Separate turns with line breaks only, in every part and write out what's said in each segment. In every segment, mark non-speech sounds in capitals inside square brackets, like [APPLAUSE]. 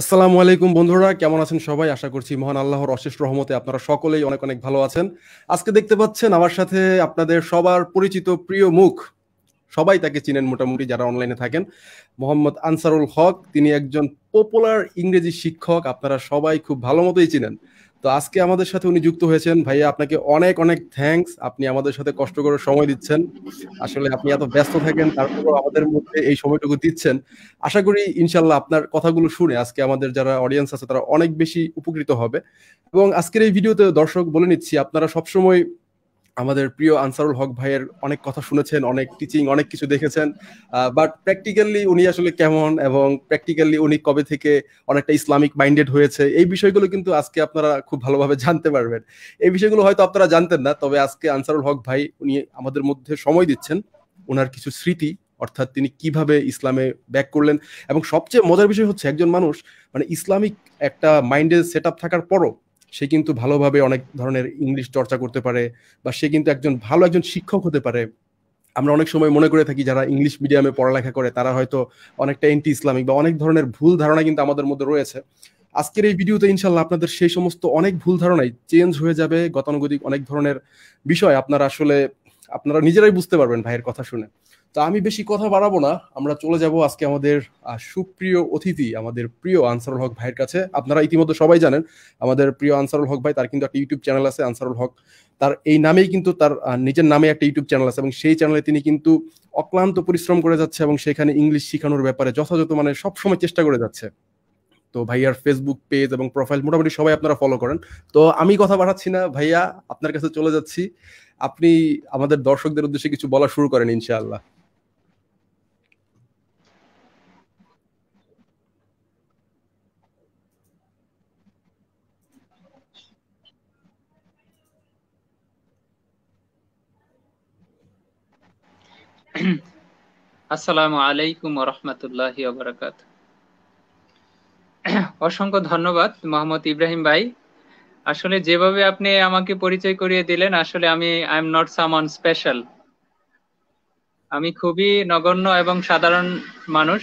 আসসালামু আলাইকুম বন্ধুরা কেমন আছেন সবাই আশা করছি মহান আল্লাহর অশেষ রহমতে আপনারা সকলেই অনেক অনেক ভালো আছেন আজকে দেখতে পাচ্ছেন আমার সাথে আপনাদের সবার পরিচিত প্রিয় মুখ সবাই তাকে চিনেন মোটামুটি যারা অনলাইনে থাকেন মোহাম্মদ আনসারুল হক তিনি একজন পপুলার ইংরেজি শিক্ষক আপনারা সবাই খুব ভালো মতোই চিনেন তো আজকে আমাদের সাথে উনি যুক্ত হয়েছেন ভাইয়া আপনাকে অনেক অনেক থ্যাংকস আপনি আমাদের সাথে কষ্ট করে সময় দিচ্ছেন আসলে আপনি এত ব্যস্ত থাকেন তারপর আমাদের মধ্যে এই সময়টুকু দিচ্ছেন আশা করি ইনশাল্লাহ আপনার কথাগুলো শুনে আজকে আমাদের যারা অডিয়েন্স আছে তারা অনেক বেশি উপকৃত হবে এবং আজকের এই ভিডিওতে দর্শক বলে নিচ্ছি আপনারা সবসময় আমাদের প্রিয় আনসারুল হক ভাইয়ের অনেক কথা শুনেছেন অনেক টিচিং অনেক কিছু দেখেছেন বাট প্র্যাকটিক্যালি উনি আসলে কেমন এবং প্র্যাকটিক্যালি উনি কবে থেকে অনেকটা ইসলামিক মাইন্ডেড হয়েছে এই বিষয়গুলো কিন্তু আজকে আপনারা খুব ভালোভাবে জানতে পারবেন এই বিষয়গুলো হয়তো আপনারা জানতেন না তবে আজকে আনসারুল হক ভাই উনি আমাদের মধ্যে সময় দিচ্ছেন ওনার কিছু স্মৃতি অর্থাৎ তিনি কিভাবে ইসলামে ব্যাক করলেন এবং সবচেয়ে মজার বিষয় হচ্ছে একজন মানুষ মানে ইসলামিক একটা মাইন্ডের সেট থাকার পরও সে কিন্তু ভালোভাবে অনেক ধরনের ইংলিশ চর্চা করতে পারে বা সে কিন্তু একজন ভালো একজন শিক্ষক হতে পারে আমরা অনেক সময় মনে করে থাকি যারা ইংলিশ মিডিয়ামে পড়ালেখা করে তারা হয়তো অনেকটা এন্টি ইসলামিক বা অনেক ধরনের ভুল ধারণা কিন্তু আমাদের মধ্যে রয়েছে আজকের এই ভিডিওতে ইনশাল্লাহ আপনাদের সেই সমস্ত অনেক ভুল ধারণাই চেঞ্জ হয়ে যাবে গতানুগতিক অনেক ধরনের বিষয় আপনারা আসলে আপনারা নিজেরাই বুঝতে পারবেন ভাইয়ের কথা শুনে তা আমি বেশি কথা বাড়াবো না আমরা চলে যাব আজকে আমাদের সুপ্রিয় অতিথি আমাদের প্রিয় আনসারুল হক ভাইয়ের কাছে আপনারা ইতিমধ্যে সবাই জানেন আমাদের প্রিয় আনসারুল হক ভাই তার কিন্তু একটা ইউটিউব চ্যানেল আছে আনসারুল হক তার এই নামেই কিন্তু তার নিজের নামে একটা ইউটিউব চ্যানেল আছে এবং সেই চ্যানেলে তিনি কিন্তু অক্লান্ত পরিশ্রম করে যাচ্ছে এবং সেখানে ইংলিশ শেখানোর ব্যাপারে যথাযথ মানে সবসময় চেষ্টা করে যাচ্ছে তো ভাইয়ার ফেসবুক পেজ এবং প্রোফাইল মোটামুটি সবাই আপনারা ফলো করেন তো আমি কথা বাড়াচ্ছি না ভাইয়া আপনার কাছে চলে যাচ্ছি আপনি আমাদের দর্শকদের উদ্দেশ্যে কিছু বলা শুরু করেন ইনশাআল্লাহ [CLEARS THROAT]
আসসালামু আলাইকুম রহমতুল্লাহ [CLEARS THROAT] অসংখ্য ধন্যবাদ মোহাম্মদ ইব্রাহিম ভাই আসলে যেভাবে আপনি আমাকে পরিচয় করিয়ে দিলেন আসলে আমি I am not someone special আমি খুবই নগণ্য এবং সাধারণ মানুষ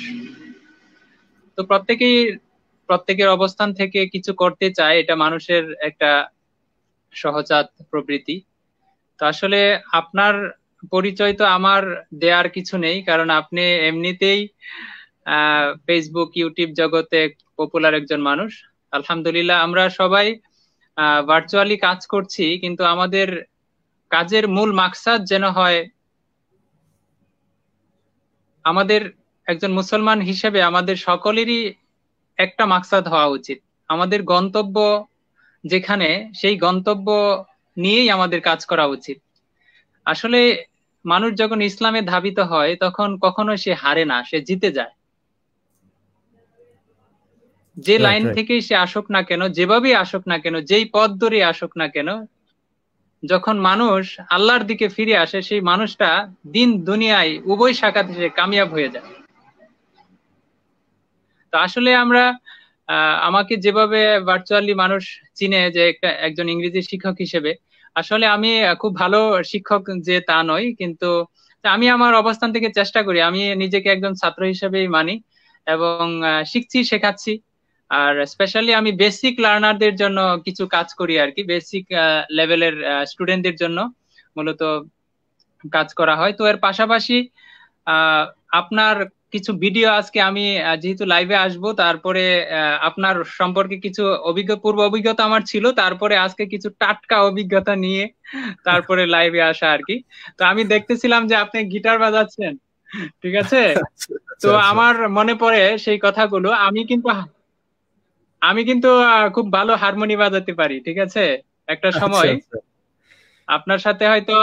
তো প্রত্যেকেই প্রত্যেকের অবস্থান থেকে কিছু করতে চায় এটা মানুষের একটা সহজাত প্রবৃতি তো আসলে আপনার পরিচয় তো আমার দেওয়ার কিছু নেই কারণ আপনি এমনিতেই ফেসবুক ইউটিউব জগতে পপুলার একজন মানুষ আলহামদুলিল্লাহ আমরা সবাই ভার্চুয়ালি কাজ করছি কিন্তু আমাদের কাজের মূল মাকসাদ যেন হয় আমাদের একজন মুসলমান হিসেবে আমাদের সকলেরই একটা মাকসাদ হওয়া উচিত আমাদের গন্তব্য যেখানে সেই গন্তব্য নিয়েই আমাদের কাজ করা উচিত আসলে মানুষ যখন ইসলামে ধাবিত হয় তখন কখনো সে হারে না সে জিতে যায় যে লাইন থেকেই সে আসুক না কেন যেভাবেই আসুক না কেন যেই পথ ধরে আসুক না কেন যখন মানুষ আল্লাহর দিকে ফিরে আসে সেই মানুষটা দিন দুনিয়ায় উভয় শাখাতে সে কামিয়াব হয়ে যায় তো আসলে আমরা আমাকে যেভাবে ভার্চুয়ালি মানুষ চিনে যে একজন ইংরেজি শিক্ষক হিসেবে আসলে আমি খুব ভালো শিক্ষক যে তা নই কিন্তু আমি আমার অবস্থান থেকে চেষ্টা করি আমি নিজেকে একজন ছাত্র হিসেবেই মানি এবং শিখছি শেখাচ্ছি আর স্পেশালি আমি বেসিক লার্নারদের জন্য কিছু কাজ করি আর কি বেসিক লেভেলের স্টুডেন্টদের জন্য মূলত কাজ করা হয় তো এর পাশাপাশি আপনার কিছু ভিডিও আজকে আমি যেহেতু লাইভে আসব তারপরে আপনার সম্পর্কে কিছু অভিজ্ঞ পূর্ব অভিজ্ঞতা আমার ছিল তারপরে আজকে কিছু টাটকা অভিজ্ঞতা নিয়ে তারপরে লাইভে আসা আর কি তো আমি দেখতেছিলাম যে আপনি গিটার বাজাচ্ছেন ঠিক আছে তো আচ্ছা, আচ্ছা। আমার মনে পড়ে সেই কথাগুলো আমি কিন্তু আমি কিন্তু খুব ভালো হারমোনি বাজাতে পারি ঠিক আছে একটা আচ্ছা, সময় আপনার সাথে হয়তো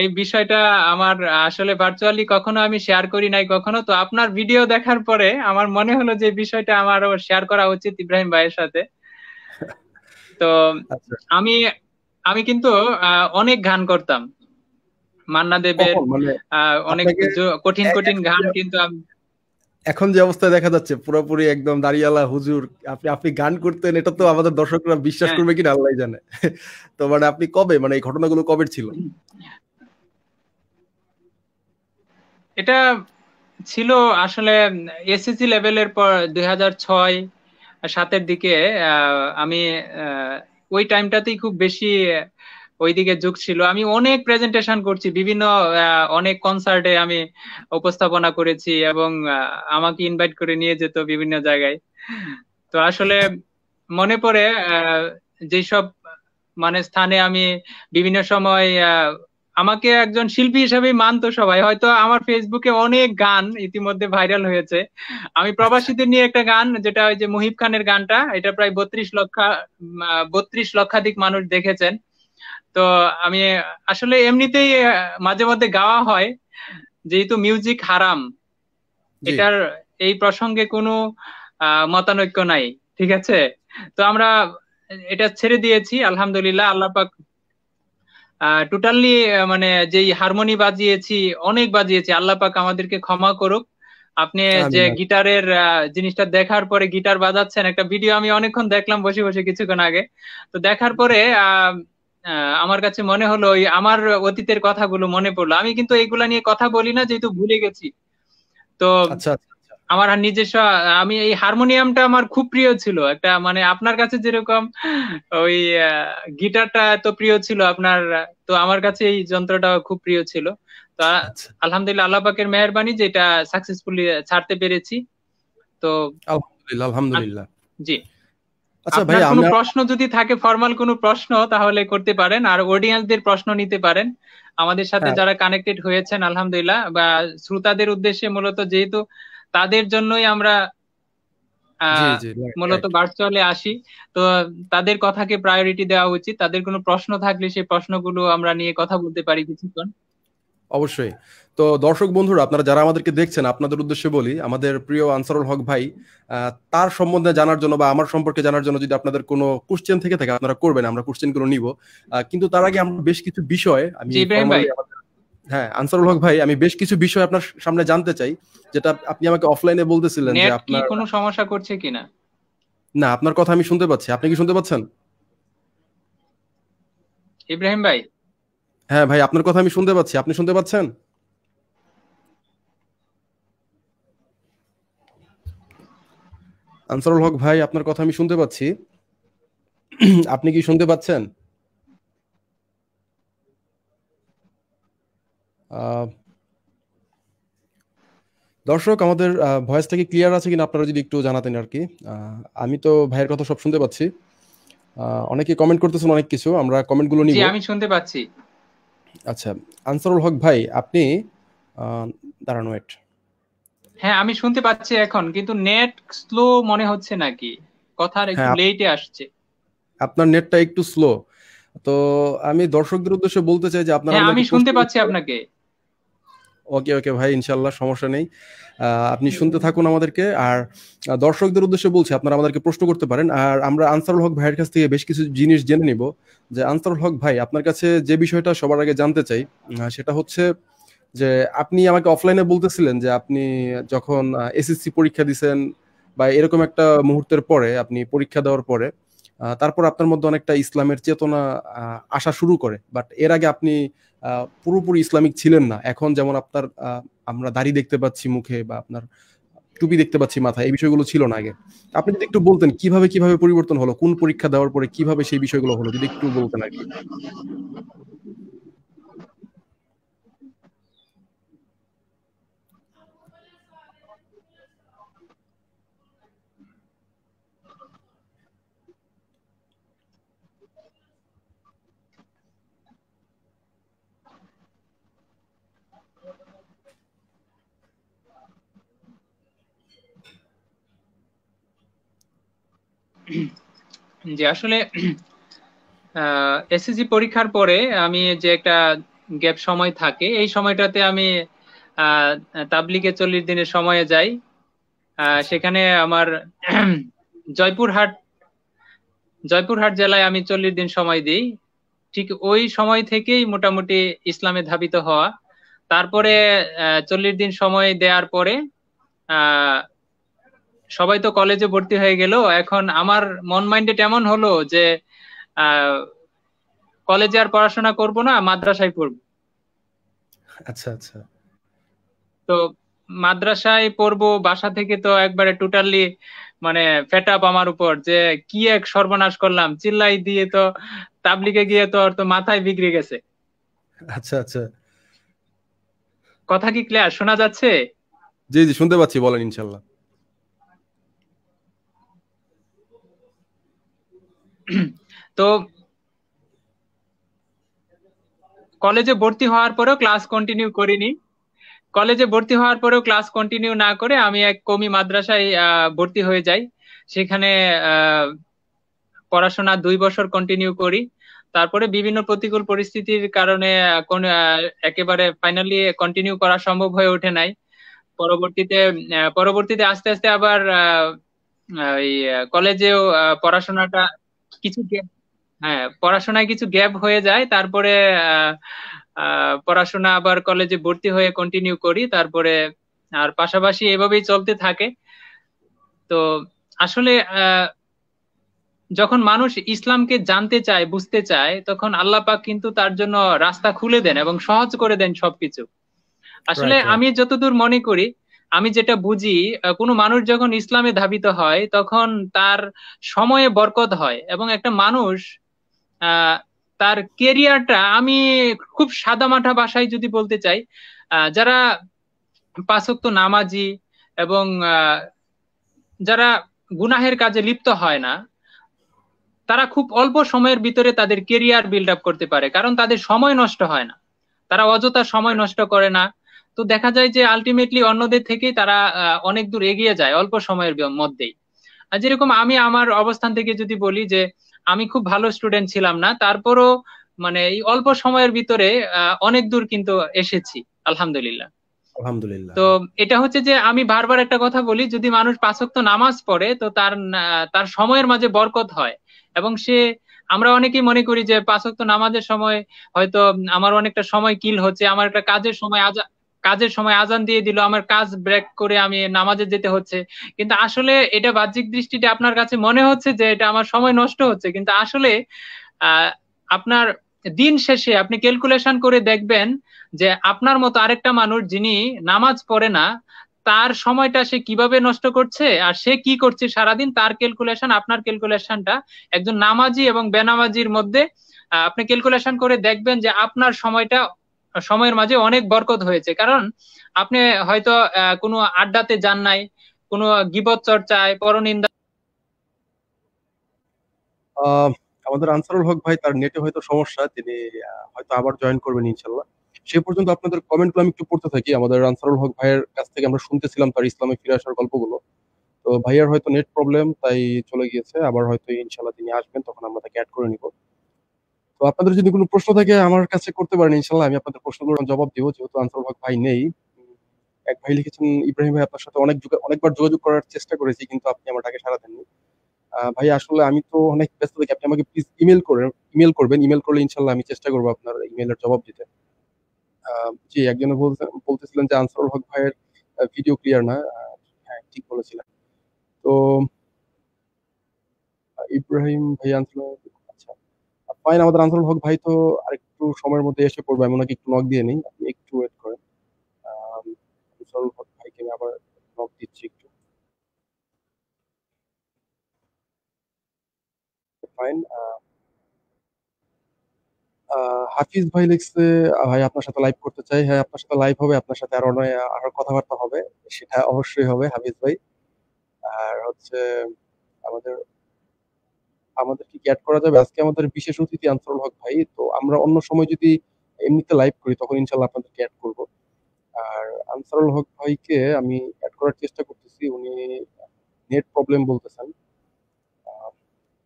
এই বিষয়টা আমার আসলে ভার্চুয়ালি কখনো আমি শেয়ার করি নাই কখনো তো আপনার ভিডিও দেখার পরে আমার মনে হলো যে বিষয়টা আমার শেয়ার করা উচিত ইব্রাহিম ভাইয়ের সাথে তো আচ্ছা। আমি আমি কিন্তু অনেক গান করতাম মান্না দেবের মানে অনেক কঠিন কঠিন গান কিন্তু আমি
এখন যে অবস্থা দেখা যাচ্ছে পুরোপুরি একদম দাঁড়িয়ালা হুজুর আপনি আপনি গান করতেন এটা তো আমাদের দর্শকরা বিশ্বাস হ্যাঁ। করবে কিনা আল্লাহ জানে তো মানে আপনি কবে মানে এই ঘটনাগুলো কবে ছিল
এটা ছিল আসলে এসএসসি লেভেলের পর দুই হাজার ছয় সাতের দিকে আমি ওই টাইমটাতেই খুব বেশি ওইদিকে যুগ ছিল আমি অনেক প্রেজেন্টেশন করছি বিভিন্ন অনেক কনসার্টে আমি উপস্থাপনা করেছি এবং আমাকে ইনভাইট করে নিয়ে যেত বিভিন্ন জায়গায় তো আসলে মনে পড়ে যেসব মানে স্থানে আমি বিভিন্ন সময় আমাকে একজন শিল্পী হিসেবে মানতো সবাই হয়তো আমার ফেসবুকে অনেক গান ইতিমধ্যে ভাইরাল হয়েছে আমি প্রবাসীদের নিয়ে একটা গান যেটা ওই যে মুহিব খানের গানটা এটা প্রায় বত্রিশ লক্ষ বত্রিশ লক্ষাধিক মানুষ দেখেছেন তো আমি আসলে এমনিতেই মাঝে মধ্যে গাওয়া হয় যেহেতু মিউজিক হারাম এটার এই প্রসঙ্গে কোনো মতানৈক্য নাই ঠিক আছে তো আমরা এটা ছেড়ে দিয়েছি আলহামদুলিল্লাহ আল্লাহ পাক টোটালি মানে যেই হারমোনি বাজিয়েছি অনেক বাজিয়েছি আল্লাহ পাক আমাদেরকে ক্ষমা করুক আপনি যে গিটারের জিনিসটা দেখার পরে গিটার বাজাচ্ছেন একটা ভিডিও আমি অনেকক্ষণ দেখলাম বসে বসে কিছুক্ষণ আগে তো দেখার পরে আমার কাছে মনে হলো ওই আমার অতীতের কথাগুলো মনে পড়লো আমি কিন্তু এইগুলা নিয়ে কথা বলি না যেহেতু ভুলে গেছি তো আচ্ছা, আচ্ছা। আমার নিজস্ব আমি এই হারমোনিয়ামটা আমার খুব প্রিয় ছিল একটা মানে আপনার কাছে যেরকম ওই গিটারটা এত প্রিয় ছিল আপনার তো আমার কাছে এই যন্ত্রটা খুব প্রিয় ছিল তো আচ্ছা। আলহামদুলিল্লাহ আল্লাহ পাকের মেহরবানি যেটা সাকসেসফুলি ছাড়তে পেরেছি তো আলহামদুলিল্লাহ আলহামদুলিল্লাহ জি আচ্ছা ভাই কোনো প্রশ্ন যদি থাকে ফর্মাল কোনো প্রশ্ন তাহলে করতে পারেন আর অডিয়েন্সদের প্রশ্ন নিতে পারেন আমাদের সাথে হ্যাঁ। যারা কানেক্টেড হয়েছেন আলহামদুলিল্লাহ বা শ্রোতাদের উদ্দেশ্যে মূলত যেহেতু তাদের জন্যই আমরা মূলত ভার্চুয়ালে আসি তো তাদের কথাকে প্রায়োরিটি দেওয়া উচিত তাদের কোনো প্রশ্ন থাকলে সেই প্রশ্নগুলো আমরা নিয়ে কথা বলতে পারি কিছুক্ষণ
অবশ্যই তো দর্শক বন্ধুরা আপনারা যারা আমাদেরকে দেখছেন আপনাদের উদ্দেশ্যে বলি আমাদের প্রিয় আনসারুল হক ভাই তার সম্বন্ধে জানার জন্য বা আমার সম্পর্কে জানার জন্য যদি আপনাদের কোনো কোশ্চেন থেকে থাকে আপনারা করবেন আমরা কোশ্চেন গুলো নিব কিন্তু তার আগে আমরা বেশ কিছু বিষয় আমি হ্যাঁ আনসারুল হক ভাই আমি বেশ কিছু বিষয় আপনার সামনে জানতে চাই যেটা আপনি আমাকে অফলাইনে বলতেছিলেন যে আপনার
কোনো সমস্যা করছে কিনা
না আপনার কথা আমি শুনতে পাচ্ছি আপনি কি শুনতে পাচ্ছেন ইব্রাহিম ভাই হ্যাঁ ভাই আপনার কথা আমি শুনতে পাচ্ছি আপনি শুনতে পাচ্ছেন আনসারুল হক ভাই আপনার কথা আমি শুনতে পাচ্ছি আপনি কি শুনতে পাচ্ছেন দর্শক আমাদের ভয়েসটা কি ক্লিয়ার আছে কিনা আপনারা যদি একটু জানাতেন আর কি আমি তো ভাইয়ের কথা সব শুনতে পাচ্ছি অনেকে কমেন্ট করতেছেন অনেক কিছু আমরা কমেন্টগুলো নিব আমি শুনতে পাচ্ছি আচ্ছা আনসারুল হক ভাই আপনি দাঁড়ানো ওয়েট
হ্যাঁ আমি শুনতে পাচ্ছি এখন কিন্তু নেট স্লো মনে হচ্ছে নাকি কথার একটু লেটে হ্যাঁ, আসছে
আপনার নেটটা একটু স্লো তো আমি দর্শকদের উদ্দেশ্যে বলতে চাই যে আপনারা হ্যাঁ, আমি শুনতে পাচ্ছি আপনাকে ওকে ওকে ভাই ইনশাল্লাহ সমস্যা নেই আপনি শুনতে থাকুন আমাদেরকে আর দর্শকদের উদ্দেশ্যে বলছি আপনারা আমাদেরকে প্রশ্ন করতে পারেন আর আমরা আনসারুল হক ভাইয়ের কাছ থেকে বেশ কিছু জিনিস জেনে নিব যে আনসারুল হক ভাই আপনার কাছে যে বিষয়টা সবার আগে জানতে চাই সেটা হচ্ছে যে আপনি আমাকে অফলাইনে বলতেছিলেন যে আপনি যখন এসএসসি পরীক্ষা দিছেন বা এরকম একটা মুহূর্তের পরে আপনি পরীক্ষা দেওয়ার পরে তারপর আপনার মধ্যে অনেকটা ইসলামের চেতনা আসা শুরু করে বাট এর আগে আপনি পুরোপুরি ইসলামিক ছিলেন না এখন যেমন আপনার আমরা দাড়ি দেখতে পাচ্ছি মুখে বা আপনার টুপি দেখতে পাচ্ছি মাথায় এই বিষয়গুলো ছিল না আগে আপনি যদি একটু বলতেন কিভাবে কিভাবে পরিবর্তন হলো কোন পরীক্ষা দেওয়ার পরে কিভাবে সেই বিষয়গুলো হলো যদি একটু বলতেন আর কি
যে আসলে এসএসসি পরীক্ষার পরে আমি যে একটা গ্যাপ সময় থাকে এই সময়টাতে আমি তাবলিকে চল্লিশ দিনের সময়ে যাই সেখানে আমার জয়পুরহাট জয়পুরহাট জেলায় আমি চল্লিশ দিন সময় দিই ঠিক ওই সময় থেকেই মোটামুটি ইসলামে ধাবিত হওয়া তারপরে চল্লিশ দিন সময় দেওয়ার পরে সবাই তো কলেজে ভর্তি হয়ে গেল এখন আমার মন মাইন্ডে তেমন হলো যে কলেজে আর পড়াশোনা করব না মাদ্রাসায় পড়ব আচ্ছা আচ্ছা তো মাদ্রাসায় পড়ব বাসা থেকে তো একবারে টোটালি মানে ফেট আপ আমার উপর যে কি এক সর্বনাশ করলাম চিল্লাই দিয়ে তো তাবলিকে গিয়ে তো আর তো মাথায় বিগড়ে গেছে আচ্ছা আচ্ছা কথা কি ক্লিয়ার শোনা যাচ্ছে
জি জি শুনতে পাচ্ছি বলেন ইনশাল্লাহ
তো কলেজে ভর্তি হওয়ার পরেও ক্লাস কন্টিনিউ করিনি কলেজে ভর্তি হওয়ার পরেও ক্লাস কন্টিনিউ না করে আমি এক কমি মাদ্রাসায় ভর্তি হয়ে যাই সেখানে পড়াশোনা দুই বছর কন্টিনিউ করি তারপরে বিভিন্ন প্রতিকূল পরিস্থিতির কারণে কোন একেবারে ফাইনালি কন্টিনিউ করা সম্ভব হয়ে ওঠে নাই পরবর্তীতে পরবর্তীতে আস্তে আস্তে আবার কলেজেও পড়াশোনাটা কিছু গ্যাপ হ্যাঁ পড়াশোনায় কিছু গ্যাপ হয়ে যায় তারপরে পড়াশোনা আবার কলেজে ভর্তি হয়ে কন্টিনিউ করি তারপরে আর পাশাপাশি এভাবেই চলতে থাকে তো আসলে যখন মানুষ ইসলামকে জানতে চায় বুঝতে চায় তখন আল্লাহ পাক কিন্তু তার জন্য রাস্তা খুলে দেন এবং সহজ করে দেন সবকিছু আসলে আমি যতদূর মনে করি আমি যেটা বুঝি কোনো মানুষ যখন ইসলামে ধাবিত হয় তখন তার সময়ে বরকত হয় এবং একটা মানুষ তার কেরিয়ারটা আমি খুব সাদামাঠা ভাষায় যদি বলতে চাই যারা পাশক্ত নামাজি এবং যারা গুনাহের কাজে লিপ্ত হয় না তারা খুব অল্প সময়ের ভিতরে তাদের কেরিয়ার বিল্ড আপ করতে পারে কারণ তাদের সময় নষ্ট হয় না তারা অযথা সময় নষ্ট করে না তো দেখা যায় যে আলটিমেটলি অন্যদের থেকেই তারা অনেক দূর এগিয়ে যায় অল্প সময়ের মধ্যেই আর যেরকম আমি আমার অবস্থান থেকে যদি বলি যে আমি খুব ভালো স্টুডেন্ট ছিলাম না তারপরও মানে এই অল্প সময়ের ভিতরে অনেক দূর কিন্তু এসেছি আলহামদুলিল্লাহ আলহামদুলিল্লাহ তো এটা হচ্ছে যে আমি বারবার একটা কথা বলি যদি মানুষ পাঁচক্ত নামাজ পড়ে তো তার তার সময়ের মাঝে বরকত হয় এবং সে আমরা অনেকেই মনে করি যে পাঁচক্ত নামাজের সময় হয়তো আমার অনেকটা সময় কিল হচ্ছে আমার একটা কাজের সময় আজ কাজের সময় আজান দিয়ে দিল আমার কাজ ব্রেক করে আমি নামাজে যেতে হচ্ছে কিন্তু আসলে এটা বাহ্যিক দৃষ্টিতে আপনার কাছে মনে হচ্ছে যে এটা আমার সময় নষ্ট হচ্ছে কিন্তু আসলে আপনার দিন শেষে আপনি ক্যালকুলেশন করে দেখবেন যে আপনার মতো আরেকটা মানুষ যিনি নামাজ পড়ে না তার সময়টা সে কিভাবে নষ্ট করছে আর সে কি করছে সারাদিন তার ক্যালকুলেশন আপনার ক্যালকুলেশনটা একজন নামাজি এবং বেনামাজির মধ্যে আপনি ক্যালকুলেশন করে দেখবেন যে আপনার সময়টা সময়ের মাঝে অনেক বরকত হয়েছে কারণ আপনি হয়তো কোনো আড্ডাতে যান নাই কোনো গিবত চর্চায় পরনিন্দা
আমাদের আনসারুল হক ভাই তার নেটে হয়তো সমস্যা তিনি হয়তো আবার জয়েন করবেন ইনশাল্লাহ সে পর্যন্ত আপনাদের কমেন্টগুলো আমি একটু পড়তে থাকি আমাদের আনসারুল হক ভাইয়ের কাছ থেকে আমরা শুনতেছিলাম তার ইসলামে ফিরে আসার গল্পগুলো তো ভাইয়ার হয়তো নেট প্রবলেম তাই চলে গিয়েছে আবার হয়তো ইনশাল্লাহ তিনি আসবেন তখন আমরা তাকে অ্যাড করে নিব তো আপনাদের যদি কোনো প্রশ্ন থাকে আমার কাছে করতে পারেন ইনশাল্লাহ আমি আপনাদের প্রশ্নগুলোর জবাব দিব যেহেতু আনসার ভাগ ভাই নেই এক ভাই লিখেছেন ইব্রাহিম ভাই আপনার সাথে অনেক অনেকবার যোগাযোগ করার চেষ্টা করেছি কিন্তু আপনি আমার ডাকে সারা দেননি ভাই আসলে আমি তো অনেক ব্যস্ত থাকি আপনি আমাকে প্লিজ ইমেল করেন ইমেল করবেন ইমেল করলে ইনশাল্লাহ আমি চেষ্টা করবো আপনার ইমেলের জবাব দিতে জি একজন বলতেছিলেন যে আনসারুল হক ভাইয়ের ভিডিও ক্লিয়ার না হ্যাঁ ঠিক বলেছিলেন তো ইব্রাহিম ভাই আনসারুল ফাইন আমাদের আনসারুল হক ভাই তো আরেকটু সময়ের মধ্যে এসে পড়বে এমন একটু নক দিয়ে নেই আপনি একটু ওয়েট করেন আনসারুল হক ভাইকে আমি আবার নক দিচ্ছি একটু ফাইন হাফিজ ভাই লিখছে ভাই আপনার সাথে লাইভ করতে চাই হ্যাঁ আপনার সাথে লাইভ হবে আপনার সাথে আরো আরো কথাবার্তা হবে সেটা অবশ্যই হবে হাফিজ ভাই আর হচ্ছে আমাদের আমাদের কি অ্যাড করা যাবে আজকে আমাদের বিশেষ অতিথি আনসারুল হক ভাই তো আমরা অন্য সময় যদি এমনিতে লাইভ করি তখন ইনশাল্লাহ আপনাদেরকে অ্যাড করব আর আনসারুল হক ভাইকে আমি অ্যাড করার চেষ্টা করতেছি উনি নেট প্রবলেম বলতেছেন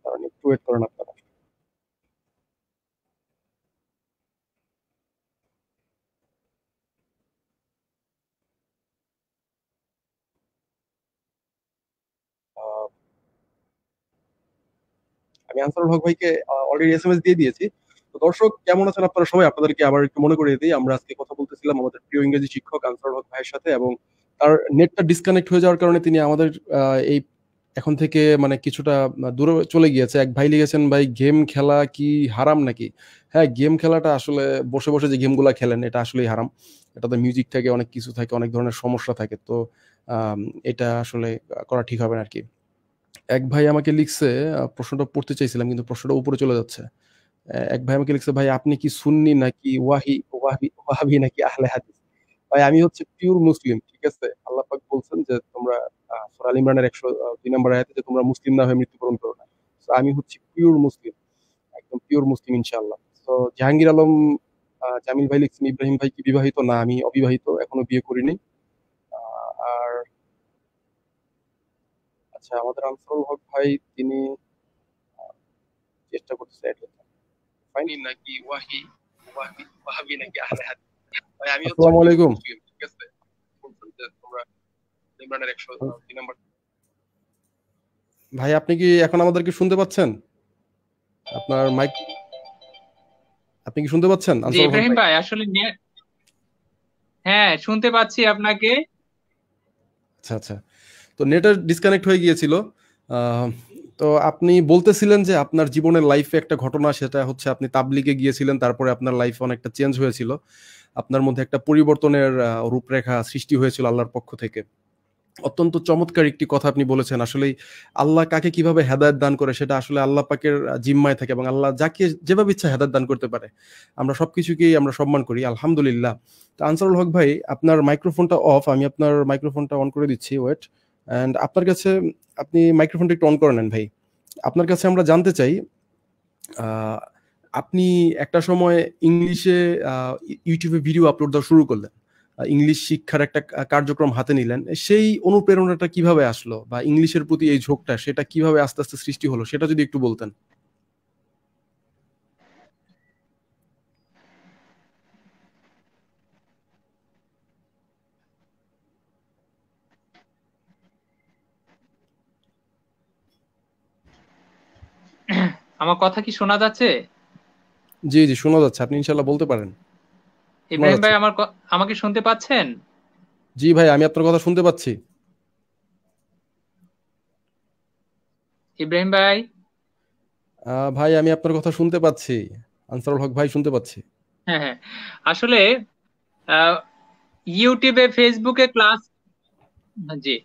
কারণ একটু ওয়েট করেন আপনারা আমি আনসারুল হক ভাইকে অলরেডি এস এম এস দিয়ে দিয়েছি তো দর্শক কেমন আছেন আপনারা সবাই আপনাদেরকে আবার একটু মনে করিয়ে দিই আমরা আজকে কথা বলতেছিলাম আমাদের প্রিয় ইংরেজি শিক্ষক আনসারুল হক ভাইয়ের সাথে এবং তার নেটটা ডিসকানেক্ট হয়ে যাওয়ার কারণে তিনি আমাদের এই এখন থেকে মানে কিছুটা দূরে চলে গিয়েছে এক ভাই লিখেছেন ভাই গেম খেলা কি হারাম নাকি হ্যাঁ গেম খেলাটা আসলে বসে বসে যে গেমগুলা খেলেন এটা আসলেই হারাম এটাতে মিউজিক থাকে অনেক কিছু থাকে অনেক ধরনের সমস্যা থাকে তো এটা আসলে করা ঠিক হবে না আর কি এক ভাই আমাকে লিখছে প্রশ্নটা পড়তে চাইছিলাম কিন্তু প্রশ্নটা উপরে চলে যাচ্ছে এক ভাই আমাকে লিখছে ভাই আপনি কি সুন্নি নাকি ওয়াহি ওয়াহি ওয়াহাবি নাকি আহলে হাদিস ভাই আমি হচ্ছে পিওর মুসলিম ঠিক আছে আল্লাহ পাক বলছেন যে তোমরা সুরাল ইমরানের একশো দুই নম্বর আয়াতে যে তোমরা মুসলিম না হয়ে মৃত্যুবরণ করো না তো আমি হচ্ছে পিওর মুসলিম একদম পিওর মুসলিম ইনশাআল্লাহ তো জাহাঙ্গীর আলম জামিল ভাই লিখছেন ইব্রাহিম ভাই কি বিবাহিত না আমি অবিবাহিত এখনো বিয়ে করিনি আচ্ছা আমাদের আনসারুল হক ভাই তিনি চেষ্টা করতেছে নাকি ওয়াহি নাকি আচ্ছা। আহলে হাদিস ভাই আসসালামু আলাইকুম ভাই আপনি কি এখন আমাদেরকে শুনতে পাচ্ছেন আপনার মাইক আপনি কি শুনতে পাচ্ছেন
ভাই আসলে হ্যাঁ শুনতে পাচ্ছি আপনাকে
আচ্ছা আচ্ছা তো নেটের ডিসকানেক্ট হয়ে গিয়েছিল তো আপনি বলতেছিলেন যে আপনার জীবনের লাইফে একটা ঘটনা সেটা হচ্ছে আপনি তাবলিগে গিয়েছিলেন তারপরে আপনার লাইফ অনেকটা চেঞ্জ হয়েছিল আপনার মধ্যে একটা পরিবর্তনের রূপরেখা সৃষ্টি হয়েছিল আল্লাহর পক্ষ থেকে অত্যন্ত চমৎকার একটি কথা আপনি বলেছেন আসলে আল্লাহ কাকে কিভাবে হেদায়ত দান করে সেটা আসলে আল্লাহ পাকের জিম্মায় থাকে এবং আল্লাহ যাকে যেভাবে ইচ্ছা হেদায়ত দান করতে পারে আমরা সব কিছুকেই আমরা সম্মান করি আলহামদুলিল্লাহ তো আনসারুল হক ভাই আপনার মাইক্রোফোনটা অফ আমি আপনার মাইক্রোফোনটা অন করে দিচ্ছি ওয়েট অ্যান্ড আপনার কাছে আপনি মাইক্রোফোনটা একটু অন করে নেন ভাই আপনার কাছে আমরা জানতে চাই আপনি একটা সময় ইংলিশে ইউটিউবে ভিডিও আপলোড দেওয়া শুরু করলেন ইংলিশ শিক্ষার একটা কার্যক্রম হাতে নিলেন সেই অনুপ্রেরণাটা কিভাবে আসলো বা ইংলিশের প্রতি এই ঝোঁকটা সেটা কিভাবে আস্তে আস্তে সৃষ্টি হলো সেটা যদি একটু বলতেন
আমার কথা কি শোনা যাচ্ছে
জি জি শোনা যাচ্ছে আপনি ইনশাআল্লাহ বলতে পারেন
ইব্রাহিম ভাই আমার আমাকে শুনতে পাচ্ছেন
জি ভাই আমি আপনার কথা শুনতে পাচ্ছি ইব্রাহিম ভাই ভাই আমি আপনার কথা শুনতে পাচ্ছি আনসারুল হক ভাই শুনতে পাচ্ছি
হ্যাঁ, হ্যাঁ। আসলে ইউটিউবে ফেসবুকে ক্লাস জি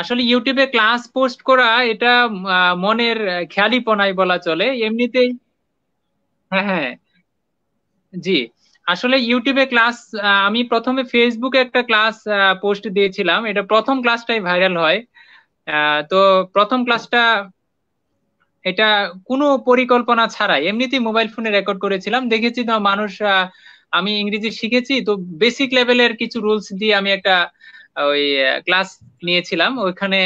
আসলে ইউটিউবে ক্লাস পোস্ট করা এটা মনের খেয়ালিপনাই বলা চলে এমনিতেই হ্যাঁ হ্যাঁ জি আসলে ইউটিউবে ক্লাস আমি প্রথমে ফেসবুকে একটা ক্লাস পোস্ট দিয়েছিলাম এটা প্রথম ক্লাসটাই ভাইরাল হয় তো প্রথম ক্লাসটা এটা কোনো পরিকল্পনা ছাড়াই এমনিতেই মোবাইল ফোনে রেকর্ড করেছিলাম দেখেছি মানুষ আমি ইংরেজি শিখেছি তো বেসিক লেভেলের কিছু রুলস দিয়ে আমি একটা ওই ক্লাস নিয়েছিলাম ওইখানে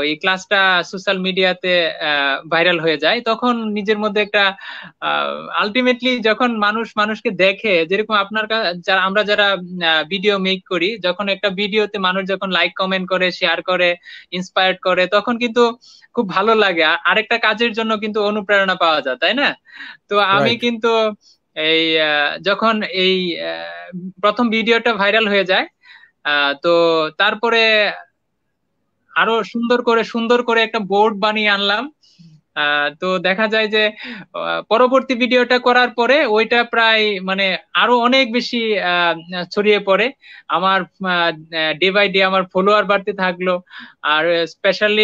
ওই ক্লাসটা সোশ্যাল মিডিয়াতে ভাইরাল হয়ে যায় তখন নিজের মধ্যে একটা আলটিমেটলি যখন মানুষ মানুষকে দেখে যেরকম আপনার যারা আমরা যারা ভিডিও মেক করি যখন একটা ভিডিওতে মানুষ যখন লাইক কমেন্ট করে শেয়ার করে ইন্সপায়ার করে তখন কিন্তু খুব ভালো লাগে আরেকটা কাজের জন্য কিন্তু অনুপ্রেরণা পাওয়া যায় তাই না তো আমি কিন্তু এই যখন এই প্রথম ভিডিওটা ভাইরাল হয়ে যায় তো তারপরে আরো সুন্দর করে সুন্দর করে একটা বোর্ড বানিয়ে আনলাম তো দেখা যায় যে পরবর্তী ভিডিওটা করার পরে ওইটা প্রায় মানে আরো অনেক বেশি ছড়িয়ে পড়ে আমার ডে বাই ডে আমার ফলোয়ার বাড়তে থাকলো আর স্পেশালি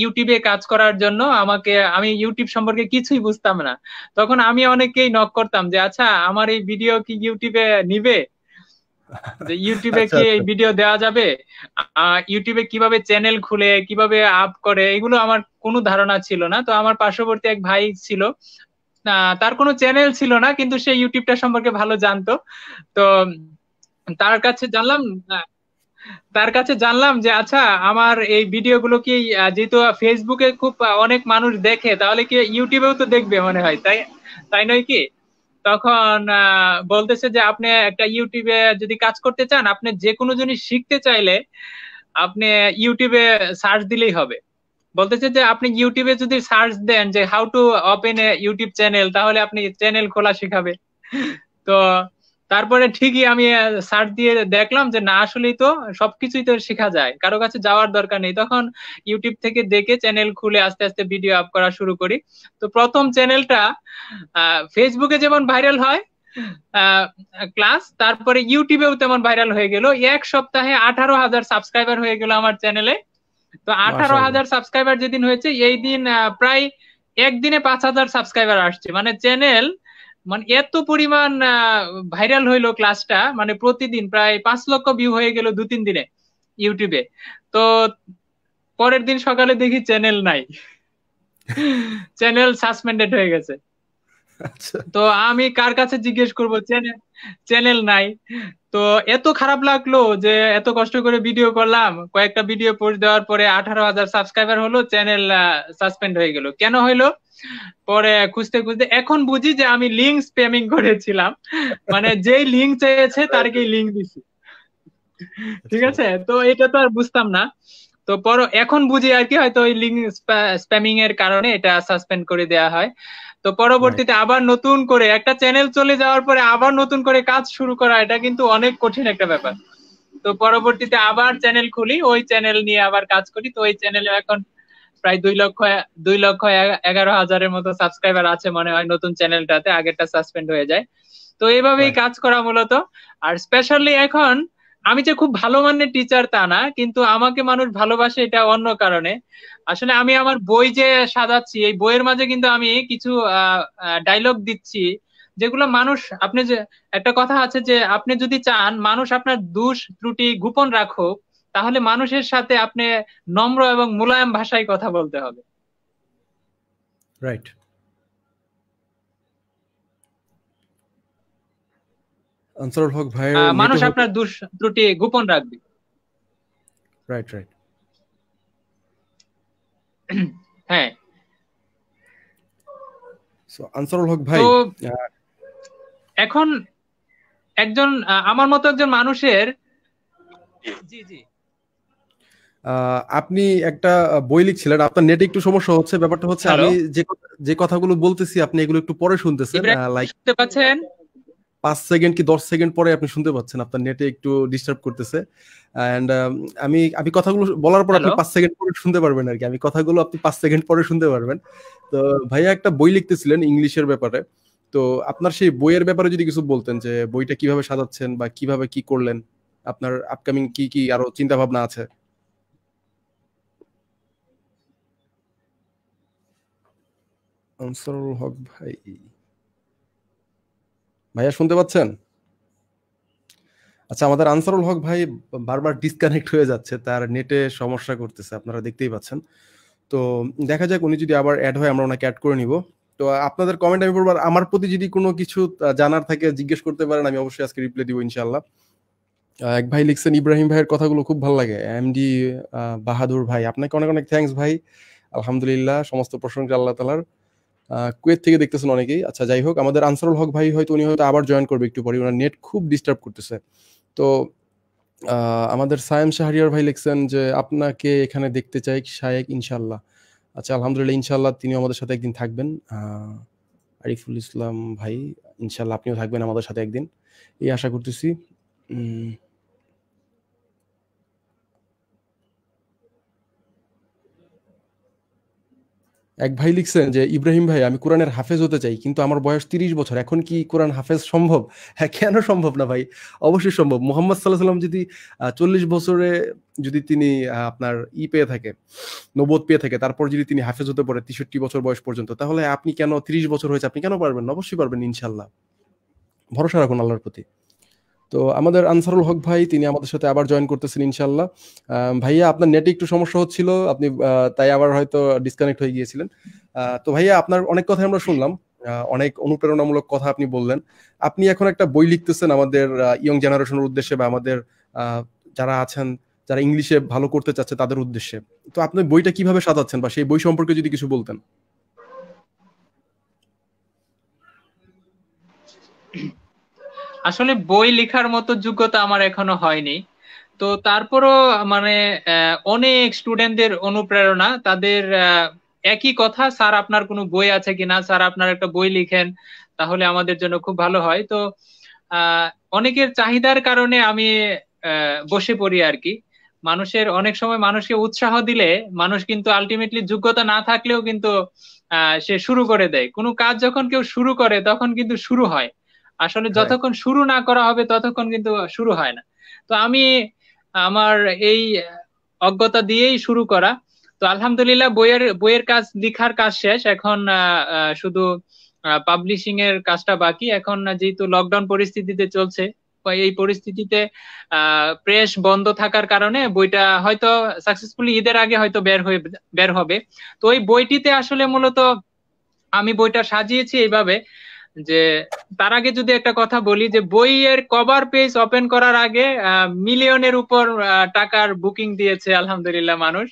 ইউটিউবে কাজ করার জন্য আমাকে আমি ইউটিউব সম্পর্কে কিছুই বুঝতাম না তখন আমি অনেকেই নক করতাম যে আচ্ছা আমার এই ভিডিও কি ইউটিউবে নিবে যে ইউটিউবে আচ্ছা, কি এই ভিডিও আচ্ছা। দেওয়া যাবে ইউটিউবে কিভাবে চ্যানেল খুলে কিভাবে আপ করে এগুলো আমার কোনো ধারণা ছিল না তো আমার পার্শ্ববর্তী এক ভাই ছিল তার কোনো চ্যানেল ছিল না কিন্তু সে ইউটিউবটা সম্পর্কে ভালো জানতো তো তার কাছে জানলাম তার কাছে জানলাম যে আচ্ছা আমার এই ভিডিওগুলো কি যেহেতু ফেসবুকে খুব অনেক মানুষ দেখে তাহলে কি ইউটিউবেও তো দেখবে মনে হয় তাই তাই নয় কি তখন বলতেছে যে আপনি একটা ইউটিউবে যদি কাজ করতে চান আপনি যে কোনো জিনিস শিখতে চাইলে আপনি ইউটিউবে সার্চ দিলেই হবে বলতেছে যে আপনি ইউটিউবে যদি সার্চ দেন যে how to open a YouTube channel তাহলে আপনি চ্যানেল খোলা শিখাবে তো তারপরে ঠিকই আমি সার্চ দিয়ে দেখলাম যে না আসলেই তো সবকিছুই তো শেখা যায় কারো কাছে যাওয়ার দরকার নেই তখন ইউটিউব থেকে দেখে চ্যানেল খুলে আস্তে আস্তে ভিডিও আপ করা শুরু করি তো প্রথম চ্যানেলটা ফেসবুকে যেমন ভাইরাল হয় ক্লাস তারপরে ইউটিউবেও তেমন ভাইরাল হয়ে গেল এক সপ্তাহে আঠারো হাজার সাবস্ক্রাইবার হয়ে গেল আমার চ্যানেলে তো আঠারো হাজার সাবস্ক্রাইবার যেদিন হয়েছে এই দিন প্রায় একদিনে পাঁচ হাজার সাবস্ক্রাইবার আসছে মানে চ্যানেল আহ মানে এত পরিমাণ ভাইরাল হইলো ক্লাসটা মানে প্রতিদিন প্রায় পাঁচ লক্ষ ভিউ হয়ে গেল দু তিন দিনে ইউটিউবে তো পরের দিন সকালে দেখি চ্যানেল নাই চ্যানেল [LAUGHS] সাসপেন্ডেড হয়ে গেছে আচ্ছা। তো আমি কার কাছে জিজ্ঞেস করব চ্যানেল চ্যানেল নাই তো এত খারাপ লাগলো যে এত কষ্ট করে ভিডিও করলাম কয়েকটা ভিডিও পোস্ট দেওয়ার পরে আঠারো হাজার সাবস্ক্রাইবার হলো চ্যানেল সাসপেন্ড হয়ে গেল কেন হইলো পরে খুঁজতে খুঁজতে এখন বুঝি যে আমি লিঙ্ক স্প্যামিং করেছিলাম মানে যেই লিঙ্ক চেয়েছে তারকেই লিঙ্ক দিছি ঠিক আছে তো এটা তো আর বুঝতাম না তো পর এখন বুঝি আর কি হয়তো ওই লিঙ্ক স্প্যামিং এর কারণে এটা সাসপেন্ড করে দেয়া হয় তো পরবর্তীতে আবার নতুন করে একটা চ্যানেল চলে যাওয়ার পরে আবার নতুন করে কাজ শুরু করা এটা কিন্তু অনেক কঠিন একটা ব্যাপার তো পরবর্তীতে আবার চ্যানেল খুলি ওই চ্যানেল নিয়ে আবার কাজ করি তো ওই চ্যানেলে এখন প্রায় দুই লক্ষ দুই লক্ষ এগারো হাজারের মতো সাবস্ক্রাইবার আছে মনে হয় নতুন চ্যানেলটাতে আগেরটা সাসপেন্ড হয়ে যায় তো এইভাবেই কাজ করা মূলত আর স্পেশালি এখন আমি যে খুব ভালো মানের টিচার তা না কিন্তু আমাকে মানুষ ভালোবাসে এটা অন্য কারণে আসলে আমি আমার বই যে সাজাচ্ছি এই বইয়ের মাঝে কিন্তু আমি কিছু ডায়লগ দিচ্ছি যেগুলো মানুষ আপনি যে একটা কথা আছে যে আপনি যদি চান মানুষ আপনার দুষ ত্রুটি গোপন রাখুক তাহলে মানুষের সাথে আপনি নম্র এবং মুলায়ম ভাষায় কথা বলতে হবে রাইট
আনসারুল হক ভাই মানুষ আপনার
দোষ ত্রুটি গোপন রাখবে রাইট রাইট হ্যাঁ
সো আনসারুল হক ভাই
এখন একজন আমার মতো একজন মানুষের জি
জি আপনি একটা বই লিখছিলেন আপনার নেটে একটু সমস্যা হচ্ছে ব্যাপারটা হচ্ছে আমি যে যে কথাগুলো বলতেছি আপনি এগুলো একটু পরে শুনতেছেন লাইক
শুনতে পাচ্ছেন
পাঁচ সেকেন্ড কি দশ সেকেন্ড পরে আপনি শুনতে পাচ্ছেন আপনার নেটে একটু ডিস্টার্ব করতেছে অ্যান্ড um, আমি আমি কথাগুলো বলার পর আপনি পাঁচ সেকেন্ড পরে শুনতে পারবেন আর কি আমি কথাগুলো আপনি পাঁচ সেকেন্ড পরে শুনতে পারবেন তো ভাইয়া একটা বই লিখতেছিলেন ইংলিশের ব্যাপারে তো আপনার সেই বইয়ের ব্যাপারে যদি কিছু বলতেন যে বইটা কিভাবে সাজাচ্ছেন বা কিভাবে কি করলেন আপনার আপকামিং কি কি আরো চিন্তা ভাবনা আছে আনসারুল হক ভাই ভাইয়া শুনতে পাচ্ছেন আচ্ছা আমাদের আনসারুল হক ভাই বারবার ডিসকানেক্ট হয়ে যাচ্ছে তার নেটে সমস্যা করতেছে আপনারা দেখতেই পাচ্ছেন তো দেখা যাক উনি যদি আবার অ্যাড হয় আমরা ওনাকে অ্যাড করে নিব তো আপনাদের কমেন্ট আমি পড়বার আমার প্রতি যদি কোনো কিছু জানার থাকে জিজ্ঞেস করতে পারেন আমি অবশ্যই আজকে রিপ্লাই দিব ইনশাল্লাহ এক ভাই লিখছেন ইব্রাহিম ভাইয়ের কথাগুলো খুব ভালো লাগে এমডি বাহাদুর ভাই আপনাকে অনেক অনেক থ্যাংকস ভাই আলহামদুলিল্লাহ সমস্ত প্রশংসা আল্লাহ তালার কুয়েত থেকে দেখতেছেন অনেকেই আচ্ছা যাই হোক আমাদের আনসারুল হক ভাই হয়তো উনি হয়তো আবার জয়েন করবে একটু পরে ওনার নেট খুব ডিস্টার্ব করতেছে তো আমাদের সায়েম শাহরিয়ার ভাই লিখছেন যে আপনাকে এখানে দেখতে চাই শায়েক ইনশাল্লাহ আচ্ছা আলহামদুলিল্লাহ ইনশাল্লাহ তিনি আমাদের সাথে একদিন থাকবেন আরিফুল ইসলাম ভাই ইনশাল্লাহ আপনিও থাকবেন আমাদের সাথে একদিন এই আশা করতেছি এক ভাই লিখছেন যে ইব্রাহিম ভাই আমি কোরআনের হাফেজ হতে চাই কিন্তু আমার বয়স তিরিশ বছর এখন কি কোরআন হাফেজ সম্ভব হ্যাঁ কেন সম্ভব না ভাই অবশ্যই সম্ভব মোহাম্মদ সাল্লাহ সাল্লাম যদি চল্লিশ বছরে যদি তিনি আপনার ই পেয়ে থাকে নবোধ পেয়ে থাকে তারপর যদি তিনি হাফেজ হতে পারে তেষট্টি বছর বয়স পর্যন্ত তাহলে আপনি কেন তিরিশ বছর হয়েছে আপনি কেন পারবেন অবশ্যই পারবেন ইনশাল্লাহ ভরসা রাখুন আল্লাহর প্রতি তো আমাদের আনসারুল হক ভাই তিনি আমাদের সাথে আবার জয়েন করতেছেন ইনশাল্লাহ ভাইয়া আপনার নেটে একটু সমস্যা হচ্ছিল আপনি তাই আবার হয়তো ডিসকানেক্ট হয়ে গিয়েছিলেন তো ভাইয়া আপনার অনেক কথাই আমরা শুনলাম অনেক অনুপ্রেরণামূলক কথা আপনি বললেন আপনি এখন একটা বই লিখতেছেন আমাদের ইয়ং জেনারেশনের উদ্দেশ্যে বা আমাদের যারা আছেন যারা ইংলিশে ভালো করতে চাচ্ছে তাদের উদ্দেশ্যে তো আপনি বইটা কিভাবে সাজাচ্ছেন বা সেই বই
সম্পর্কে যদি কিছু বলতেন [CLEARS THROAT] আসলে বই লেখার মতো যোগ্যতা আমার এখনো হয়নি তো তারপরও মানে অনেক স্টুডেন্টদের অনুপ্রেরণা তাদের একই কথা স্যার আপনার কোনো বই আছে কিনা স্যার আপনার একটা বই লিখেন তাহলে আমাদের জন্য খুব ভালো হয় তো অনেকের চাহিদার কারণে আমি বসে পড়ি আর কি মানুষের অনেক সময় মানুষকে উৎসাহ দিলে মানুষ কিন্তু আলটিমেটলি যোগ্যতা না থাকলেও কিন্তু সে শুরু করে দেয় কোনো কাজ যখন কেউ শুরু করে তখন কিন্তু শুরু হয় আসলে যতক্ষণ শুরু না করা হবে ততক্ষণ কিন্তু শুরু হয় না তো আমি আমার এই অজ্ঞতা দিয়েই শুরু করা তো আলহামদুলিল্লাহ বইয়ের বইয়ের কাজ লিখার কাজ শেষ এখন শুধু পাবলিশিং এর কাজটা বাকি এখন যেহেতু লকডাউন পরিস্থিতিতে চলছে এই পরিস্থিতিতে প্রেস বন্ধ থাকার কারণে বইটা হয়তো সাকসেসফুলি ঈদের আগে হয়তো বের হয়ে বের হবে তো ওই বইটিতে আসলে মূলত আমি বইটা সাজিয়েছি এইভাবে যে তার আগে যদি একটা কথা বলি যে বইয়ের কভার পেজ ওপেন করার আগে মিলিয়নের উপর টাকার বুকিং দিয়েছে আলহামদুলিল্লাহ মানুষ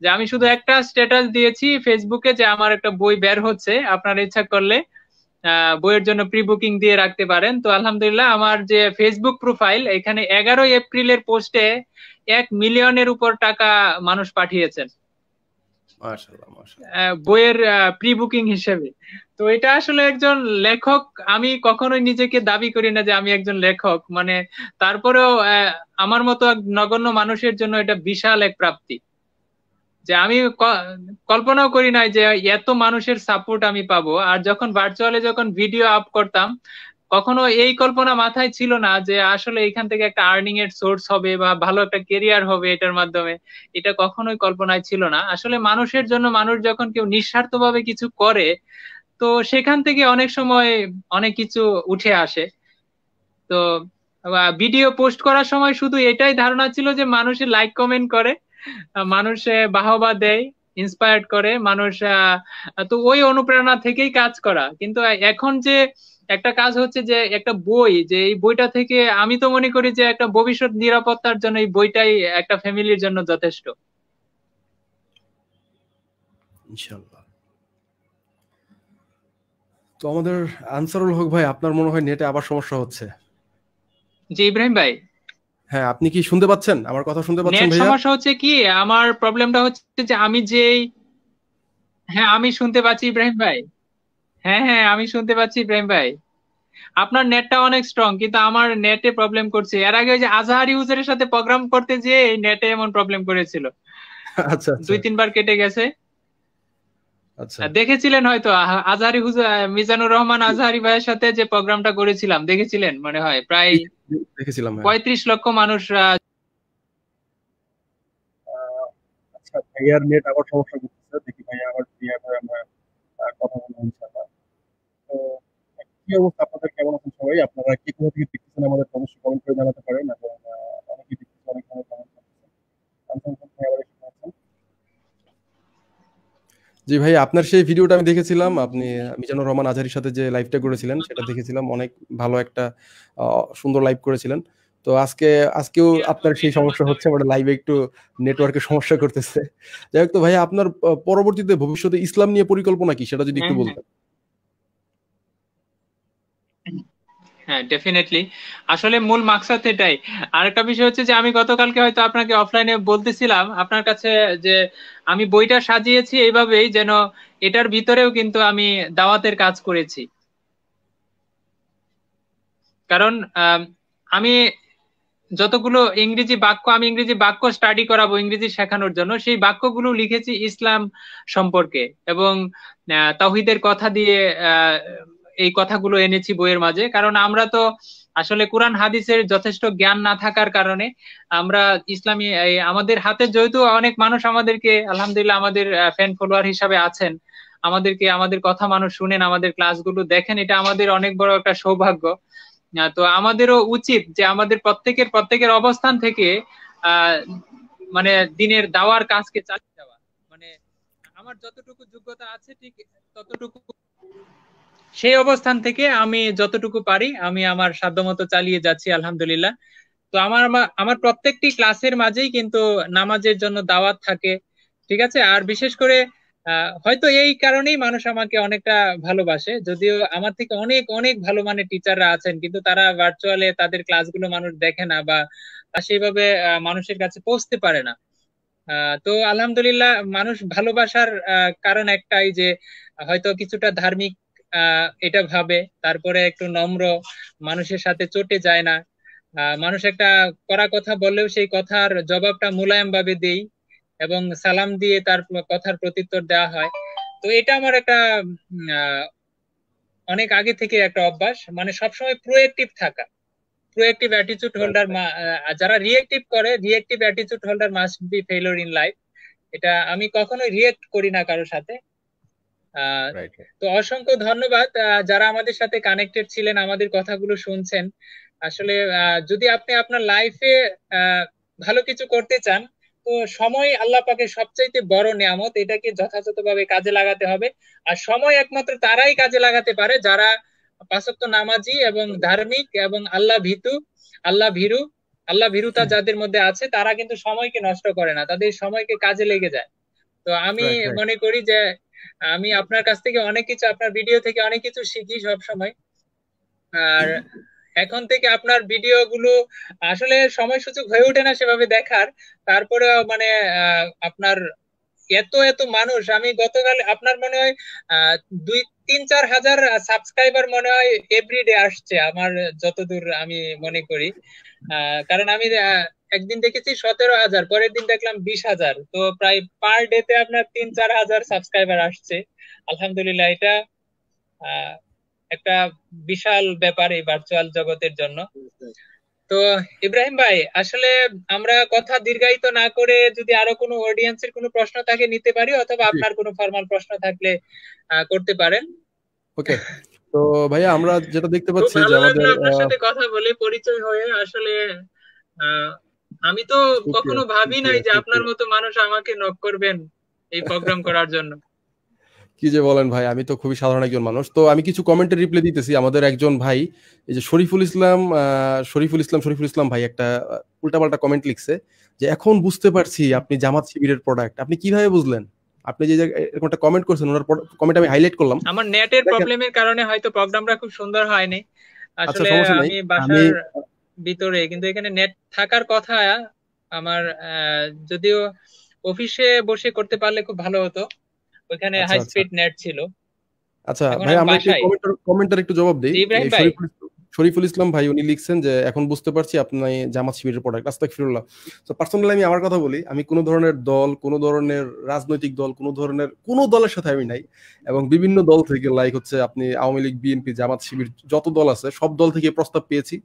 যে আমি শুধু একটা স্ট্যাটাস দিয়েছি ফেসবুকে যে আমার একটা বই বের হচ্ছে আপনার ইচ্ছা করলে বইয়ের জন্য প্রি বুকিং দিয়ে রাখতে পারেন তো আলহামদুলিল্লাহ আমার যে ফেসবুক প্রোফাইল এখানে এগারোই এপ্রিলের পোস্টে এক মিলিয়নের উপর টাকা মানুষ পাঠিয়েছেন বইয়ের প্রি বুকিং হিসেবে তো এটা আসলে একজন লেখক আমি কখনোই নিজেকে দাবি করি না যে আমি একজন লেখক মানে তারপরেও আমার মতো নগণ্য মানুষের জন্য এটা বিশাল এক প্রাপ্তি যে আমি কল্পনাও করি নাই যে এত মানুষের সাপোর্ট আমি পাবো আর যখন ভার্চুয়ালে যখন ভিডিও আপ করতাম কখনো এই কল্পনা মাথায় ছিল না যে আসলে এখান থেকে একটা আর্নিং এর সোর্স হবে বা ভালো একটা কেরিয়ার হবে এটার মাধ্যমে এটা কখনোই কল্পনায় ছিল না আসলে মানুষের জন্য মানুষ যখন কেউ নিঃস্বার্থভাবে কিছু করে তো সেখান থেকে অনেক সময় অনেক কিছু উঠে আসে তো ভিডিও পোস্ট করার সময় শুধু এটাই ধারণা ছিল যে মানুষে লাইক কমেন্ট করে মানুষে বাহবা দেয় ইন্সপায়ার্ড করে মানুষ তো ওই অনুপ্রেরণা থেকেই কাজ করা কিন্তু এখন যে একটা কাজ হচ্ছে যে একটা বই যে এই বইটা থেকে আমি তো মনে করি যে একটা ভবিষ্যৎ নিরাপত্তার জন্য এই বইটাই একটা ফ্যামিলির জন্য যথেষ্ট ইনশাল্লাহ
তো আমাদের আনসারুল হক ভাই আপনার মনে হয় নেটে আবার সমস্যা হচ্ছে জি ইব্রাহিম ভাই হ্যাঁ আপনি কি শুনতে পাচ্ছেন আমার কথা শুনতে পাচ্ছেন ভাই সমস্যা
হচ্ছে কি আমার প্রবলেমটা হচ্ছে যে আমি যে হ্যাঁ আমি শুনতে পাচ্ছি ইব্রাহিম ভাই হ্যাঁ হ্যাঁ আমি শুনতে পাচ্ছি ইব্রাহিম ভাই আপনার নেটটা অনেক স্ট্রং কিন্তু আমার নেটে প্রবলেম করছে এর আগে ওই যে আজহার ইউজারের সাথে প্রোগ্রাম করতে যে নেটে এমন প্রবলেম করেছিল আচ্ছা, আচ্ছা দুই তিনবার কেটে গেছে আচ্ছা। দেখেছিলেন হয়তো আজহারি মিজানুর রহমান আজহারি ভাইয়ের সাথে যে প্রোগ্রামটা করেছিলাম দেখেছিলেন মনে হয় প্রায় দেখেছিলাম হ্যাঁ। পঁয়ত্রিশ লক্ষ মানুষ
আচ্ছা, ভাইয়ার নেট আবার সমস্যা করতেছে দেখি আবার আমরা কথা বলবো ইনশাআল্লাহ তো কি অবস্থা আপনাদের কেমন আছেন সবাই আপনারা কি থেকে দেখতেছেন আমাদের অবশ্যই কমেন্ট করে জানাতে পারেন অনেকে দেখতেছেন অনেক কমেন্ট করতেছেন আবার জি ভাই আপনার সেই ভিডিওটা আমি দেখেছিলাম আপনি মিজানুর রহমান আজারির সাথে যে লাইভটা করেছিলেন সেটা দেখেছিলাম অনেক ভালো একটা সুন্দর লাইভ করেছিলেন তো আজকে আজকেও আপনার সেই সমস্যা হচ্ছে মানে লাইভে একটু নেটওয়ার্কের সমস্যা করতেছে যাই হোক তো ভাই আপনার পরবর্তীতে ভবিষ্যতে ইসলাম নিয়ে পরিকল্পনা কি সেটা যদি একটু হ্যাঁ, হ্যাঁ। বলতেন
হ্যাঁ ডেফিনেটলি আসলে মূল মাকসাদ এটাই আরেকটা বিষয় হচ্ছে যে আমি গতকালকে হয়তো আপনাকে অফলাইনে বলতেছিলাম আপনার কাছে যে আমি বইটা সাজিয়েছি এইভাবেই যেন এটার ভিতরেও কিন্তু আমি দাওয়াতের কাজ করেছি কারণ আমি যতগুলো ইংরেজি বাক্য আমি ইংরেজি বাক্য স্টাডি করাবো ইংরেজি শেখানোর জন্য সেই বাক্যগুলো লিখেছি ইসলাম সম্পর্কে এবং তাহিদের কথা দিয়ে এই কথাগুলো এনেছি বইয়ের মাঝে কারণ আমরা তো আসলে কোরআন হাদিসের যথেষ্ট জ্ঞান না থাকার কারণে আমরা ইসলামী আমাদের হাতে যেহেতু অনেক মানুষ আমাদেরকে আলহামদুলিল্লাহ আমাদের ফ্যান ফলোয়ার হিসাবে আছেন আমাদেরকে আমাদের কথা মানুষ শুনেন আমাদের ক্লাসগুলো দেখেন এটা আমাদের অনেক বড় একটা সৌভাগ্য তো আমাদেরও উচিত যে আমাদের প্রত্যেকের প্রত্যেকের অবস্থান থেকে মানে দিনের দাওয়ার কাজকে চালিয়ে যাওয়া মানে আমার যতটুকু যোগ্যতা আছে ঠিক ততটুকু সেই অবস্থান থেকে আমি যতটুকু পারি আমি আমার সাধ্যমতো চালিয়ে যাচ্ছি আলহামদুলিল্লাহ তো আমার আমার প্রত্যেকটি ক্লাসের মাঝেই কিন্তু নামাজের জন্য দাওয়াত থাকে ঠিক আছে আর বিশেষ করে হয়তো এই কারণেই মানুষ আমাকে অনেকটা ভালোবাসে যদিও আমার থেকে অনেক অনেক ভালো মানের টিচাররা আছেন কিন্তু তারা ভার্চুয়ালে তাদের ক্লাসগুলো মানুষ দেখে না বা সেইভাবে মানুষের কাছে পৌঁছতে পারে না তো আলহামদুলিল্লাহ মানুষ ভালোবাসার কারণ একটাই যে হয়তো কিছুটা ধার্মিক এটা ভাবে তারপরে একটু নম্র মানুষের সাথে চটে যায় না মানুষ একটা করা কথা বললেও সেই কথার জবাবটা মুলায়ম ভাবে দেই এবং সালাম দিয়ে তার কথার প্রত্যুত্তর দেওয়া হয় তো এটা আমার একটা অনেক আগে থেকে একটা অভ্যাস মানে সবসময় প্রোয়েক্টিভ থাকা প্রোয়েক্টিভ অ্যাটিচিউড হোল্ডার যারা রিয়েক্টিভ করে রিয়েক্টিভ অ্যাটিচিউড holder must be failure in life এটা আমি কখনোই রিয়েক্ট করি না কারোর সাথে তো অসংখ্য ধন্যবাদ যারা আমাদের সাথে কানেক্টেড ছিলেন আমাদের কথাগুলো শুনছেন আসলে যদি আপনি আপনার লাইফে ভালো কিছু করতে চান তো সময় আল্লাহ পাকে সবচাইতে বড় নিয়ামত এটাকে যথাযথভাবে কাজে লাগাতে হবে আর সময় একমাত্র তারাই কাজে লাগাতে পারে যারা পাঁচক্ত নামাজি এবং ধার্মিক এবং আল্লাহ ভীতু আল্লাহ ভীরু আল্লাহ ভীরুতা যাদের মধ্যে আছে তারা কিন্তু সময়কে নষ্ট করে না তাদের সময়কে কাজে লেগে যায় তো আমি মনে করি যে আমি আপনার কাছ থেকে অনেক কিছু আপনার ভিডিও থেকে অনেক কিছু শিখি সব সময় আর এখন থেকে আপনার ভিডিও গুলো আসলে সময় সুযোগ হয়ে ওঠে না সেভাবে দেখার তারপরে মানে আপনার এত এত মানুষ আমি গতকাল আপনার মনে হয় দুই তিন চার হাজার সাবস্ক্রাইবার মনে হয় এভরিডে আসছে আমার যতদূর আমি মনে করি কারণ আমি একদিন দেখেছি সতেরো হাজার পরের দিন দেখলাম বিশ হাজার তো প্রায় পার ডে তে আপনার তিন চার হাজার সাবস্ক্রাইবার আসছে আলহামদুলিল্লাহ এটা একটা বিশাল ব্যাপার এই ভার্চুয়াল জগতের জন্য তো ইব্রাহিম ভাই আসলে আমরা কথা দীর্ঘায়িত না করে যদি আরো কোনো অডিয়েন্সের কোনো প্রশ্ন থাকে নিতে পারি অথবা আপনার কোনো ফর্মাল প্রশ্ন থাকলে করতে পারেন
ওকে তো ভাইয়া আমরা যেটা দেখতে
পাচ্ছি যে আমাদের কথা বলে পরিচয় হয়ে আসলে আমি তো কখনো ভাবি নাই যে আপনার মতো মানুষ আমাকে নক করবেন এই প্রোগ্রাম করার জন্য
কি যে বলেন ভাই আমি তো খুবই সাধারণ একজন মানুষ তো আমি কিছু কমেন্টের রিপ্লে দিতেছি আমাদের একজন ভাই এই যে শরীফুল ইসলাম শরীফুল ইসলাম শরীফুল ইসলাম ভাই একটা উল্টাপাল্টা কমেন্ট লিখছে যে এখন বুঝতে পারছি আপনি জামাত শিবিরের প্রোডাক্ট আপনি কিভাবে বুঝলেন আপনি যে এরকম একটা কমেন্ট করছেন ওনার কমেন্ট আমি হাইলাইট করলাম আমার
নেটের প্রবলেমের কারণে হয়তো প্রোগ্রামটা খুব সুন্দর হয়নি আচ্ছা, আসলে আমি বাসার ভিতরে কিন্তু এখানে নেট থাকার কথা আমার যদিও অফিসে বসে করতে পারলে খুব ভালো হতো ওখানে হাই স্পিড নেট ছিল
আচ্ছা ভাই আমি কমেন্টার একটু জবাব দিই ইব্রাহিম ভাই শরীফুল ইসলাম ভাই উনি লিখছেন যে এখন বুঝতে পারছি আপনি জামাত শিবিরের প্রোডাক্ট আস্তাক ফিরুল্লাহ তো পার্সোনালি আমি আমার কথা বলি আমি কোনো ধরনের দল কোনো ধরনের রাজনৈতিক দল কোনো ধরনের কোনো দলের সাথে আমি নাই এবং বিভিন্ন দল থেকে লাইক হচ্ছে আপনি আওয়ামী লীগ বিএনপি জামাত শিবির যত দল আছে সব দল থেকে প্রস্তাব পেয়েছি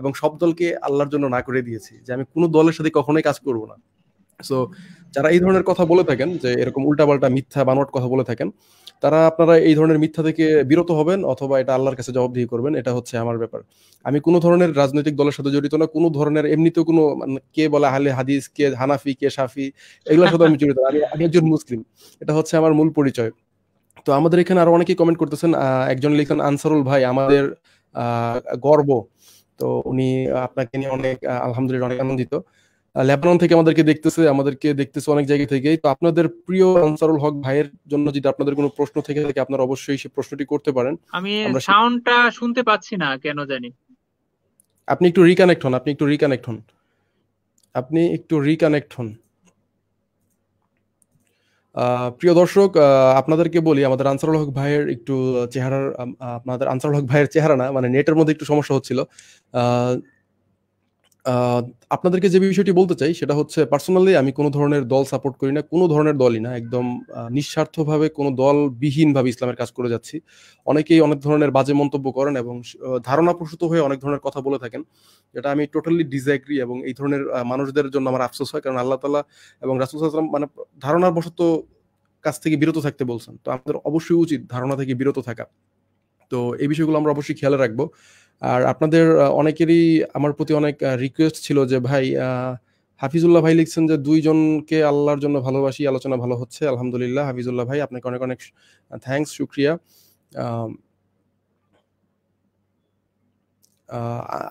এবং সব দলকে আল্লাহর জন্য না করে দিয়েছি যে আমি কোনো দলের সাথে কখনোই কাজ করব না সো যারা এই ধরনের কথা বলে থাকেন যে এরকম উল্টাপাল্টা মিথ্যা বানোয়াট কথা বলে থাকেন তারা আপনারা এই ধরনের মিথ্যা থেকে বিরত হবেন অথবা এটা আল্লাহর কাছে জবাবদিহি করবেন এটা হচ্ছে আমার ব্যাপার আমি কোনো ধরনের রাজনৈতিক দলের সাথে জড়িত না কোনো ধরনের এমনিতে কোনো কে বলা হালে হাদিস কে হানাফি কে সাফি এগুলোর সাথে আমি জড়িত আমি আমি একজন মুসলিম এটা হচ্ছে আমার মূল পরিচয় তো আমাদের এখানে আরো অনেকেই কমেন্ট করতেছেন একজন লিখেন আনসারুল ভাই আমাদের গর্ব তো উনি আপনাকে নিয়ে অনেক আলহামদুলিল্লাহ অনেক আনন্দিত লেবানন থেকে আমাদেরকে দেখতেছে আমাদেরকে দেখতেছে অনেক জায়গা থেকে তো আপনাদের প্রিয় আনসারুল হক ভাইয়ের জন্য যদি আপনাদের কোনো প্রশ্ন থেকে থাকে আপনারা অবশ্যই সেই প্রশ্নটি করতে পারেন
আমি সাউন্ডটা শুনতে পাচ্ছি না কেন জানি
আপনি একটু রিকানেক্ট হন আপনি একটু রিকানেক্ট হন আপনি একটু রিকানেক্ট হন প্রিয় দর্শক আপনাদেরকে বলি আমাদের আনসারুল হক ভাইয়ের একটু চেহারার আপনাদের আনসারুল হক ভাইয়ের চেহারা না মানে নেটের মধ্যে একটু সমস্যা হচ্ছিল আপনাদেরকে যে বিষয়টি বলতে চাই সেটা হচ্ছে পার্সোনালি আমি কোনো ধরনের দল সাপোর্ট করি না কোনো ধরনের দলই না একদম নিঃস্বার্থভাবে কোনো দলবিহীনভাবে ইসলামের কাজ করে যাচ্ছি অনেকেই অনেক ধরনের বাজে মন্তব্য করেন এবং ধারণা প্রসূত হয়ে অনেক ধরনের কথা বলে থাকেন যেটা আমি টোটালি ডিজাগ্রি এবং এই ধরনের মানুষদের জন্য আমার আফসোস হয় কারণ আল্লাহ তালা এবং রাসুল মানে ধারণার বশত কাছ থেকে বিরত থাকতে বলছেন তো আমাদের অবশ্যই উচিত ধারণা থেকে বিরত থাকা তো এই বিষয়গুলো আমরা অবশ্যই খেয়াল রাখবো আর আপনাদের অনেকেরই আমার প্রতি অনেক রিকোয়েস্ট ছিল যে ভাই হাফিজুল্লাহ ভাই লিখছেন যে দুইজনকে আল্লাহর জন্য ভালোবাসি আলোচনা ভালো হচ্ছে আলহামদুলিল্লাহ হাফিজুল্লাহ ভাই আপনাকে অনেক অনেক থ্যাংকস শুক্রিয়া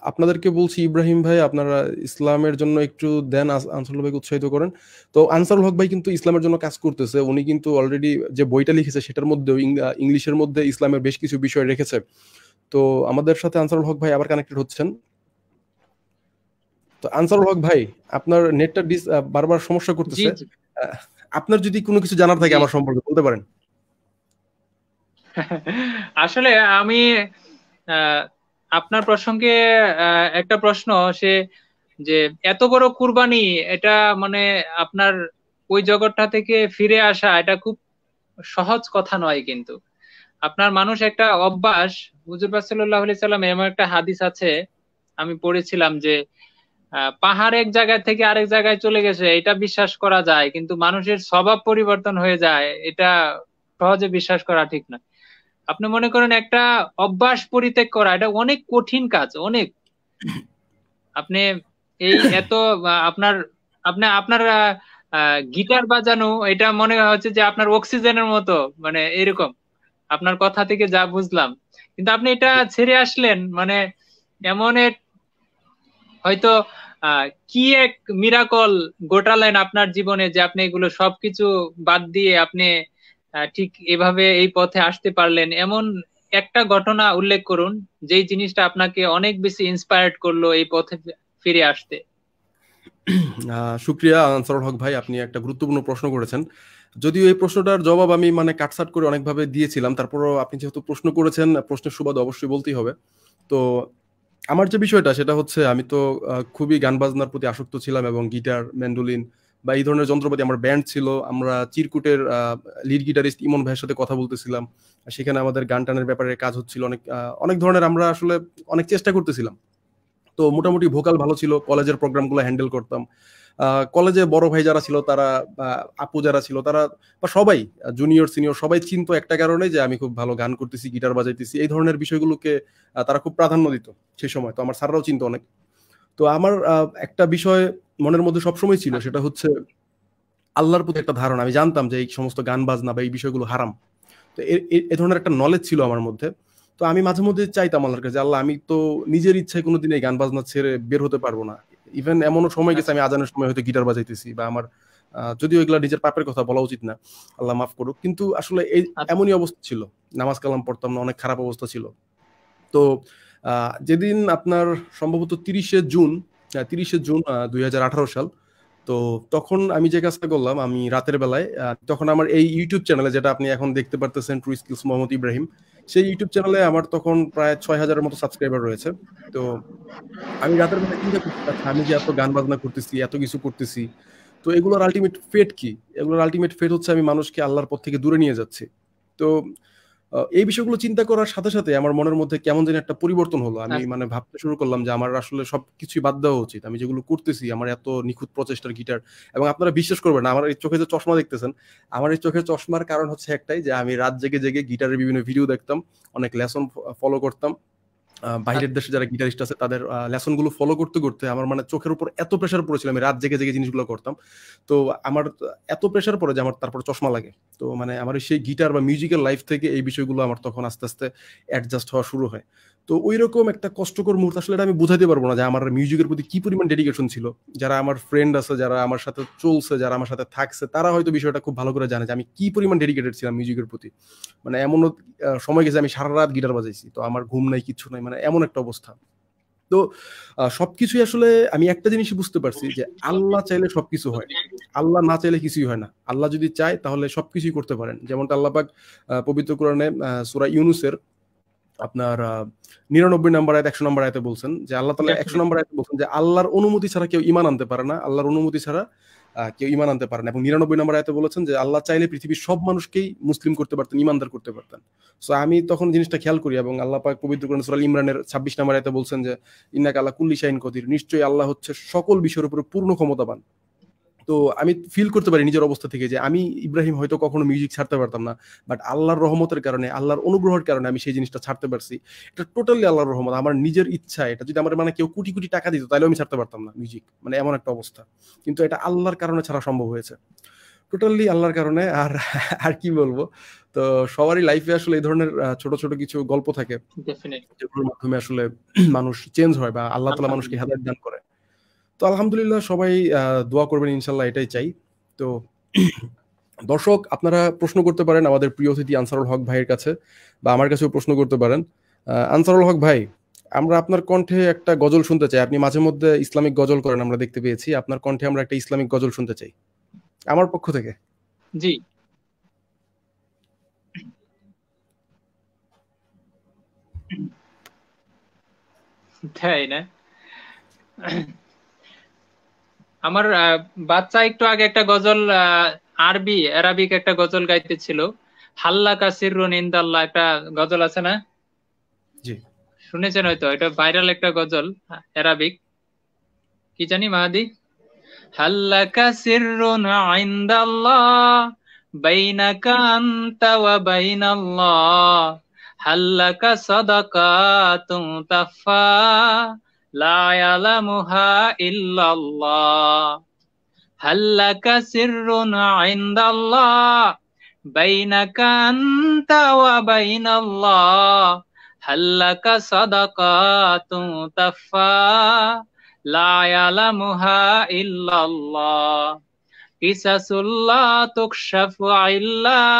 আপনাদেরকে বলছি ইব্রাহিম ভাই আপনারা ইসলামের জন্য একটু দেন আনসারুল ভাইকে উৎসাহিত করেন তো আনসারুল হক ভাই কিন্তু ইসলামের জন্য কাজ করতেছে উনি কিন্তু অলরেডি যে বইটা লিখেছে সেটার মধ্যেও ইংলিশের মধ্যে ইসলামের বেশ কিছু বিষয় রেখেছে তো আমাদের সাথে আনসারুল হক ভাই আবার কানেক্টেড হচ্ছেন তো আনসারুল হক ভাই আপনার নেটটা বারবার সমস্যা করতেছে আপনার যদি কোনো কিছু জানার থাকে আমার সম্পর্কে বলতে পারেন
[LAUGHS] আসলে আমি আপনার প্রসঙ্গে একটা প্রশ্ন সে যে এত বড় কুরবানি এটা মানে আপনার ওই জগৎটা থেকে ফিরে আসা এটা খুব সহজ কথা নয় কিন্তু আপনার মানুষ একটা অভ্যাস হুজুর সাল্লাম এমন একটা হাদিস আছে আমি পড়েছিলাম যে পাহাড় এক জায়গা থেকে আরেক জায়গায় চলে গেছে এটা বিশ্বাস করা যায় কিন্তু মানুষের স্বভাব পরিবর্তন হয়ে যায় এটা সহজে বিশ্বাস করা ঠিক নয় আপনি মনে করেন একটা অভ্যাস পরিত্যাগ করা এটা অনেক কঠিন কাজ অনেক আপনি এই এত আপনার আপনি আপনার গিটার বাজানো এটা মনে হচ্ছে যে আপনার অক্সিজেনের মতো মানে এরকম আপনার কথা থেকে যা বুঝলাম কিন্তু আপনি এটা ছেড়ে আসলেন মানে এমন এক হয়তো কি এক মিরাকল গোটালেন আপনার জীবনে যে আপনি এগুলো সবকিছু বাদ দিয়ে আপনি ঠিক এভাবে এই পথে আসতে পারলেন এমন একটা ঘটনা উল্লেখ করুন যেই জিনিসটা আপনাকে অনেক বেশি ইন্সপায়ার্ড করলো এই পথে ফিরে আসতে
সুক্রিয়া আনসার হক ভাই আপনি একটা গুরুত্বপূর্ণ প্রশ্ন করেছেন যদিও এই প্রশ্নটার জবাব আমি মানে কাটসাট করে অনেকভাবে দিয়েছিলাম তারপরও আপনি যেহেতু প্রশ্ন করেছেন প্রশ্নের সুবাদ অবশ্যই বলতেই হবে তো আমার যে বিষয়টা সেটা হচ্ছে আমি তো খুবই গান বাজনার প্রতি আসক্ত ছিলাম এবং গিটার ম্যান্ডোলিন বা এই ধরনের যন্ত্রপাতি আমার ব্যান্ড ছিল আমরা চিরকুটের লিড গিটারিস্ট ইমন ভাইয়ের সাথে কথা বলতেছিলাম সেখানে আমাদের গান টানের ব্যাপারে কাজ হচ্ছিল অনেক অনেক ধরনের আমরা আসলে অনেক চেষ্টা করতেছিলাম তো মোটামুটি ভোকাল ভালো ছিল কলেজের প্রোগ্রামগুলো হ্যান্ডেল করতাম কলেজে বড় ভাই যারা ছিল তারা বা আপু যারা ছিল তারা বা সবাই জুনিয়র সিনিয়র সবাই চিনতো একটা কারণে যে আমি খুব ভালো গান করতেছি গিটার বাজাইতেছি এই ধরনের বিষয়গুলোকে তারা খুব প্রাধান্য দিত সেই সময় তো আমার স্যাররাও চিনতো অনেক তো আমার একটা বিষয় মনের মধ্যে সবসময় ছিল সেটা হচ্ছে আল্লাহর প্রতি একটা ধারণা আমি জানতাম যে এই সমস্ত গান বাজনা বা এই বিষয়গুলো হারাম তো এ ধরনের একটা নলেজ ছিল আমার মধ্যে তো আমি মাঝে মধ্যে চাইতাম আল্লাহর কাছে আল্লাহ আমি তো নিজের ইচ্ছায় কোনোদিন এই গান বাজনা ছেড়ে বের হতে পারবো না ইভেন এমনও সময় গেছে আচ্ছা। আমি আজানের সময় হয়তো গিটার বাজাইতেছি বা আমার যদিও এগুলা নিজের পাপের কথা বলা উচিত না আল্লাহ মাফ করুক কিন্তু আসলে এই আচ্ছা। এমনই অবস্থা ছিল নামাজ কালাম পড়তাম না অনেক খারাপ অবস্থা ছিল তো যেদিন আপনার সম্ভবত তিরিশে জুন তিরিশে জুন দুই সাল তো তখন আমি যে কাজটা করলাম আমি রাতের বেলায় তখন আমার এই ইউটিউব চ্যানেলে যেটা আপনি এখন দেখতে পারতেছেন ট্রু স্কিলস মোহাম্মদ ইব্রাহিম সেই ইউটিউব চ্যানেলে আমার তখন প্রায় ছয় হাজারের মতো সাবস্ক্রাইবার রয়েছে তো আমি রাতের বেলা চিন্তা করতেছি আচ্ছা, আমি যে এত গান বাজনা করতেছি এত কিছু করতেছি তো এগুলোর আলটিমেট ফেট কি এগুলোর আলটিমেট ফেট হচ্ছে আমি মানুষকে আল্লাহর পথ থেকে দূরে নিয়ে যাচ্ছি তো এই বিষয়গুলো চিন্তা করার সাথে সাথে আমার মনের মধ্যে কেমন যেন একটা পরিবর্তন হলো আমি আচ্ছা। মানে ভাবতে শুরু করলাম যে আমার আসলে সব কিছুই বাদ দেওয়া উচিত আমি যেগুলো করতেছি আমার এত নিখুঁত প্রচেষ্টার গিটার এবং আপনারা বিশ্বাস করবেন না আমার এই চোখে যে চশমা দেখতেছেন আমার এই চোখের চশমার কারণ হচ্ছে একটাই যে আমি রাত জেগে জেগে গিটারের বিভিন্ন ভিডিও দেখতাম অনেক লেসন ফলো করতাম বাইরের দেশে যারা গিটারিস্ট আছে তাদের লেসন গুলো ফলো করতে করতে আমার মানে চোখের উপর এত প্রেশার পড়েছিল আমি রাত জেগে জেগে জিনিসগুলো করতাম তো আমার এত প্রেশার পড়ে যে আমার তারপর চশমা লাগে তো মানে আমার সেই গিটার বা মিউজিক্যাল লাইফ থেকে এই বিষয়গুলো আমার তখন আস্তে আস্তে অ্যাডজাস্ট হওয়া শুরু হয় তো ওই রকম একটা কষ্টকর মুহূর্ত আসলে এটা আমি বোঝাতে পারবো না যে আমার মিউজিকের প্রতি কি পরিমাণ ডেডিকেশন ছিল যারা আমার ফ্রেন্ড আছে যারা আমার সাথে চলছে যারা আমার সাথে থাকছে তারা হয়তো বিষয়টা খুব ভালো করে জানে যে আমি কি পরিমাণ ডেডিকেটেড ছিলাম মিউজিকের প্রতি মানে এমনও সময় গেছে আমি সারা রাত গিটার বাজাইছি তো আমার ঘুম নাই কিছু নাই মানে এমন একটা অবস্থা তো সবকিছুই আসলে আমি একটা জিনিসই বুঝতে পারছি যে আল্লাহ চাইলে সবকিছু হয় আল্লাহ না চাইলে কিছুই হয় না আল্লাহ যদি চায় তাহলে সবকিছুই করতে পারেন যেমনটা আল্লাহ পাক পবিত্র কোরআনে সুরা ইউনুসের আপনার নিরানব্বই নম্বর আয়াত একশো নম্বর আয়তে বলছেন যে আল্লাহ তালা একশো নম্বর আয়তে বলছেন যে আল্লাহর অনুমতি ছাড়া কেউ ইমান আনতে পারে না আল্লাহর অনুমতি ছাড়া কেউ ইমান আনতে পারে না এবং নিরানব্বই নম্বর আয়তে বলেছেন যে আল্লাহ চাইলে পৃথিবীর সব মানুষকেই মুসলিম করতে পারতেন ইমানদার করতে পারতেন সো আমি তখন জিনিসটা খেয়াল করি এবং আল্লাহ পাক পবিত্র কোরআন সুরাল ইমরানের ছাব্বিশ নম্বর আয়তে বলছেন যে ইন্নাক আল্লাহ কুল্লি শাইন কদির নিশ্চয়ই আল্লাহ হচ্ছে সকল বিষয়ের উপরে পূর্ণ ক্ষমতাবান তো আমি ফিল করতে পারি নিজের অবস্থা থেকে যে আমি ইব্রাহিম হয়তো কখনো মিউজিক ছাড়তে পারতাম না বাট আল্লাহর রহমতের কারণে আল্লাহর অনুগ্রহের কারণে আমি সেই জিনিসটা ছাড়তে পারছি এটা টোটালি আল্লাহর রহমত আমার নিজের ইচ্ছা এটা যদি আমার মানে কেউ কোটি কোটি টাকা দিত তাহলে আমি ছাড়তে পারতাম না মিউজিক মানে এমন একটা অবস্থা কিন্তু এটা আল্লাহর কারণে ছাড়া সম্ভব হয়েছে টোটালি আল্লাহর কারণে আর আর কি বলবো তো সবারই লাইফে আসলে এই ধরনের ছোট ছোট কিছু গল্প থাকে মাধ্যমে আসলে মানুষ চেঞ্জ হয় বা আল্লাহ তালা মানুষকে হেদায়ত দান করে তো আলহামদুলিল্লাহ সবাই দোয়া করবেন ইনশাল্লাহ এটাই চাই তো [CLEARS THROAT] দর্শক আপনারা প্রশ্ন করতে পারেন আমাদের প্রিয় অতিথি আনসারুল হক ভাইয়ের কাছে বা আমার কাছেও প্রশ্ন করতে পারেন আনসারুল হক ভাই আমরা আপনার কণ্ঠে একটা গজল শুনতে চাই আপনি মাঝে মধ্যে ইসলামিক গজল করেন আমরা দেখতে পেয়েছি আপনার কণ্ঠে আমরা একটা ইসলামিক গজল শুনতে চাই আমার পক্ষ থেকে
জি তাই না আমার বাচ্চা একটু আগে একটা গজল আরবি অ্যারাবিক একটা গজল গাইতেছিল হাল্লা কাসির নিন্দাল্লাহ একটা গজল আছে না শুনেছেন হয়তো এটা ভাইরাল একটা গজল অ্যারাবিক কি জানি মাহাদি হাল্লা কাসির আইন্দাল্লাহ বাইনাকা আনতা ওয়া বাইনাল্লাহ হাল্লাকা সাদাকাতুন তাফা لا يعلمها إلا الله هل لك سر عند الله بينك أنت وبين الله هل لك صدقات تفا لا يعلمها إلا الله قصص لا تكشف إلا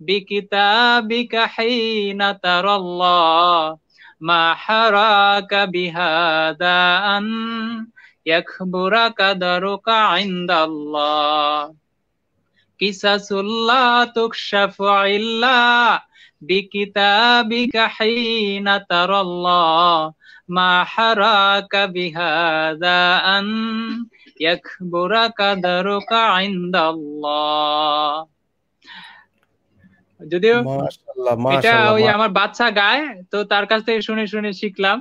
بكتابك حين ترى الله ما حراك بهذا أن يكبر قدرك عند الله قصص لا تكشف إلا بكتابك حين ترى الله ما حراك بهذا أن يكبر قدرك عند الله যদিও এটা ওই আমার বাচ্চা গায় তো তার কাছ থেকে শুনে শুনে শিখলাম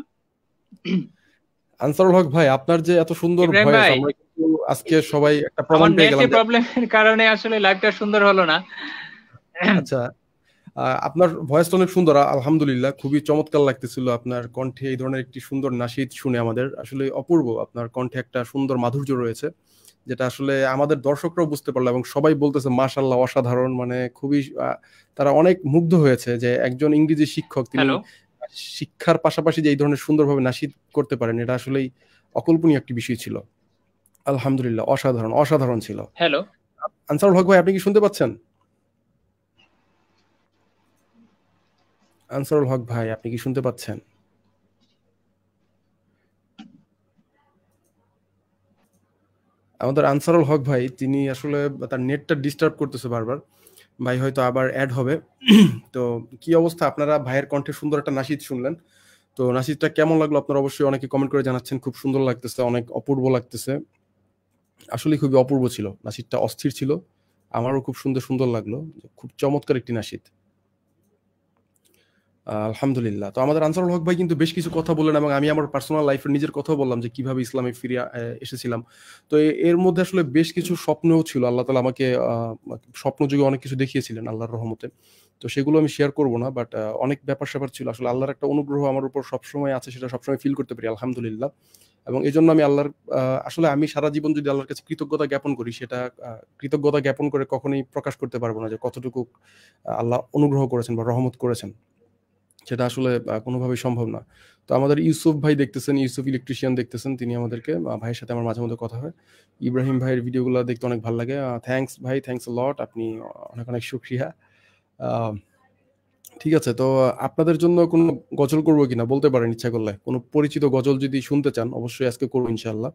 আনসারুল হক ভাই আপনার যে এত সুন্দর আজকে সবাই একটা প্রমাণ পেয়ে গেলাম
প্রবলেমের কারণে আসলে লাইভটা সুন্দর হলো না
আচ্ছা আপনার ভয়েসটা অনেক সুন্দর আলহামদুলিল্লাহ খুবই চমৎকার লাগতেছিল আপনার কণ্ঠে এই ধরনের একটি সুন্দর নাসিদ শুনে আমাদের আসলে অপূর্ব আপনার কণ্ঠে একটা সুন্দর মাধুর্য রয়েছে যেটা আসলে আমাদের দর্শকরাও বুঝতে পারলো এবং সবাই বলতেছে মাশাল্লাহ অসাধারণ মানে খুবই তারা অনেক মুগ্ধ হয়েছে যে একজন ইংরেজি শিক্ষক তিনি শিক্ষার পাশাপাশি যে এই ধরনের সুন্দরভাবে নাশিদ করতে পারেন এটা আসলেই অকল্পনীয় একটি বিষয় ছিল আলহামদুলিল্লাহ অসাধারণ অসাধারণ ছিল হ্যালো আনসারুল হক ভাই আপনি কি শুনতে পাচ্ছেন আনসারুল হক ভাই আপনি কি শুনতে পাচ্ছেন আমাদের আনসারুল হক ভাই তিনি আসলে তার নেটটা ডিস্টার্ব করতেছে বারবার ভাই হয়তো আবার অ্যাড হবে তো কি অবস্থা আপনারা ভাইয়ের কণ্ঠে সুন্দর একটা নাসিদ শুনলেন তো নাসিদটা কেমন লাগলো আপনারা অবশ্যই অনেকে কমেন্ট করে জানাচ্ছেন খুব সুন্দর লাগতেছে অনেক অপূর্ব লাগতেছে আসলে খুবই অপূর্ব ছিল নাসিদটা অস্থির ছিল আমারও খুব সুন্দর সুন্দর লাগলো খুব চমৎকার একটি নাসিদ আলহামদুলিল্লাহ তো আমাদের আনসারুল হক ভাই কিন্তু বেশ কিছু কথা বললেন এবং আমি আমার পার্সোনাল লাইফের নিজের কথাও বললাম যে কিভাবে ইসলামে ফিরে এসেছিলাম তো এর মধ্যে আসলে বেশ কিছু স্বপ্নও ছিল আল্লাহ তালা আমাকে স্বপ্ন যুগে অনেক কিছু দেখিয়েছিলেন আল্লাহর রহমতে তো সেগুলো আমি শেয়ার করবো না বাট অনেক ব্যাপার স্যাপার ছিল আসলে আল্লাহর একটা অনুগ্রহ আমার উপর সবসময় আছে সেটা সবসময় ফিল করতে পারি আলহামদুলিল্লাহ এবং এই জন্য আমি আল্লাহর আসলে আমি সারা জীবন যদি আল্লাহর কাছে কৃতজ্ঞতা জ্ঞাপন করি সেটা কৃতজ্ঞতা জ্ঞাপন করে কখনোই প্রকাশ করতে পারবো না যে কতটুকু আল্লাহ অনুগ্রহ করেছেন বা রহমত করেছেন সেটা আসলে কোনোভাবেই সম্ভব না তো আমাদের ইউসুফ ভাই দেখতেছেন ইউসুফ ইলেকট্রিশিয়ান দেখতেছেন তিনি আমাদেরকে ভাইয়ের সাথে আমার মাঝে মধ্যে কথা হয় ইব্রাহিম ভাইয়ের ভিডিওগুলো দেখতে অনেক ভালো লাগে থ্যাংকস ভাই থ্যাংকস লট আপনি অনেক অনেক সুক্রিয়া ঠিক আছে তো আপনাদের জন্য কোনো গজল করবো কিনা বলতে পারেন ইচ্ছা করলে কোনো পরিচিত গজল যদি শুনতে চান অবশ্যই আজকে করবো ইনশাল্লাহ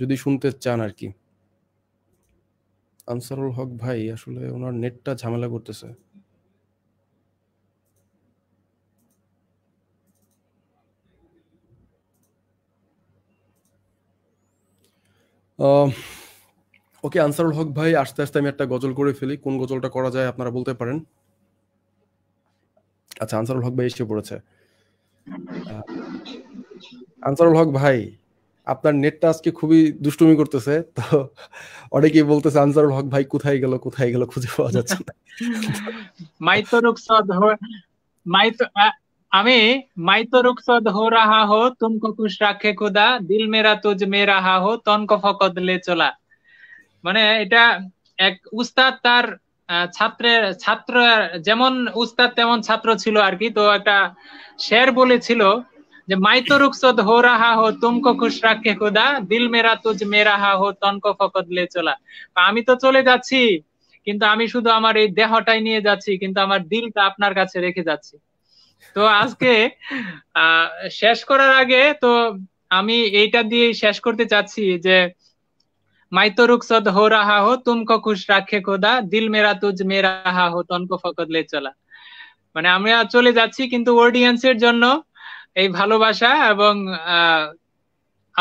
যদি শুনতে চান আর কি আনসারুল হক ভাই আসলে ওনার নেটটা ঝামেলা করতেছে ওকে আনসারুল হক ভাই আস্তে আস্তে আমি একটা গজল করে ফেলি কোন গজলটা করা যায় আপনারা বলতে পারেন আচ্ছা আনসারুল হক ভাই এসে পড়েছে আনসারুল হক ভাই আপনার নেটটা আজকে খুবই দুষ্টুমি করতেছে তো অনেকেই বলতেছে আনসারুল হক ভাই কোথায় গেল কোথায় গেল খুঁজে পাওয়া যাচ্ছে না
[LAUGHS] মাই রুকসাদ আমি মাইতো রুখসদ হো রাহা হো তুমকো খুশ রাখে খুদা দিল মেরা তুজ মে রাহা হো তনকো ফকদ লে চলা মানে এটা এক উস্তাদ তার ছাত্রের ছাত্র যেমন উস্তাদ তেমন ছাত্র ছিল আর কি তো একটা শের বলেছিল যে মাইতো তো রুখসদ হো রাহা হো তুমকো খুশ রাখে খুদা দিল মেরা তুজ মে রাহা হো তনকো ফকদ লে চলা আমি তো চলে যাচ্ছি কিন্তু আমি শুধু আমার এই দেহটাই নিয়ে যাচ্ছি কিন্তু আমার দিলটা আপনার কাছে রেখে যাচ্ছি তো আজকে শেষ করার আগে তো আমি এইটা দিয়ে শেষ করতে চাচ্ছি যে মাই তো রুখসদ হো রাহা হো তুমকো খুশ রাখে খোদা দিল মেরা তুজ মেরা হা হো তনকো ফকত লে চলা মানে আমরা চলে যাচ্ছি কিন্তু অডিয়েন্সের জন্য এই ভালোবাসা এবং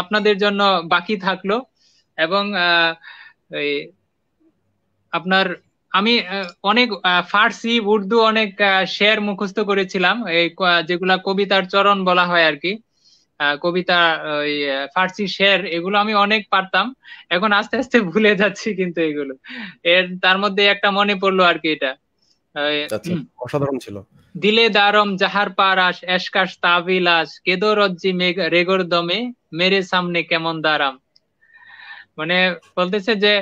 আপনাদের জন্য বাকি থাকলো এবং আপনার আমি অনেক ফার্সি উর্দু অনেক শের মুখস্থ করেছিলাম এই যেগুলা কবিতার চরণ বলা হয় আর কি কবিতা ওই ফার্সি শের এগুলো আমি অনেক পারতাম এখন আস্তে আস্তে ভুলে যাচ্ছি কিন্তু এগুলো এর তার মধ্যে একটা মনে পড়লো আর কি এটা আচ্ছা, অসাধারণ ছিল দিলে দারম জাহার পারাস এসকাশ তাবিলাস কেদরজ্জি মেঘ রেগর দমে মেরে সামনে কেমন দারাম মানে বলতেছে যে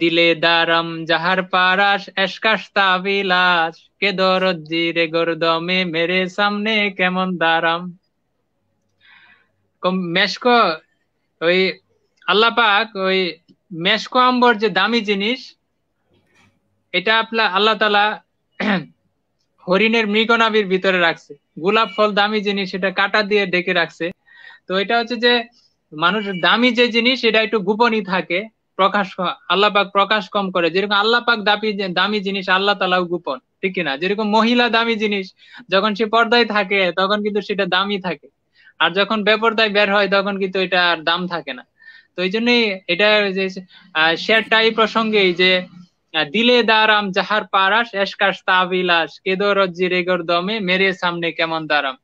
দিলে দারাম যাহার পারাস এসকাস্তা বিলাস কে দরজি রে গরদমে মেরে সামনে কেমন দারাম মেশক ওই আল্লাহ পাক ওই মেশক আম্বর যে দামি জিনিস এটা আপনার আল্লাহ তালা [CLEARS THROAT] হরিণের মৃগনাবির ভিতরে রাখছে গোলাপ ফল দামি জিনিস সেটা কাটা দিয়ে ডেকে রাখছে তো এটা হচ্ছে যে মানুষের দামি যে জিনিস এটা একটু গোপনই থাকে প্রকাশ আল্লাহ পাক প্রকাশ কম করে যেরকম আল্লাহ পাক দাপি দামি জিনিস আল্লাহ তালাও গোপন ঠিক কিনা যেরকম মহিলা দামি জিনিস যখন সে পর্দায় থাকে তখন কিন্তু সেটা দামি থাকে আর যখন বেপরদায় বের হয় তখন কিন্তু এটা আর দাম থাকে না তো এই জন্যই এটা যে শেয়ারটাই প্রসঙ্গে যে দিলে দারাম যাহার পারাস এসকাশ তাবিলাস কেদর জিরেগর দমে মেরে সামনে কেমন দারাম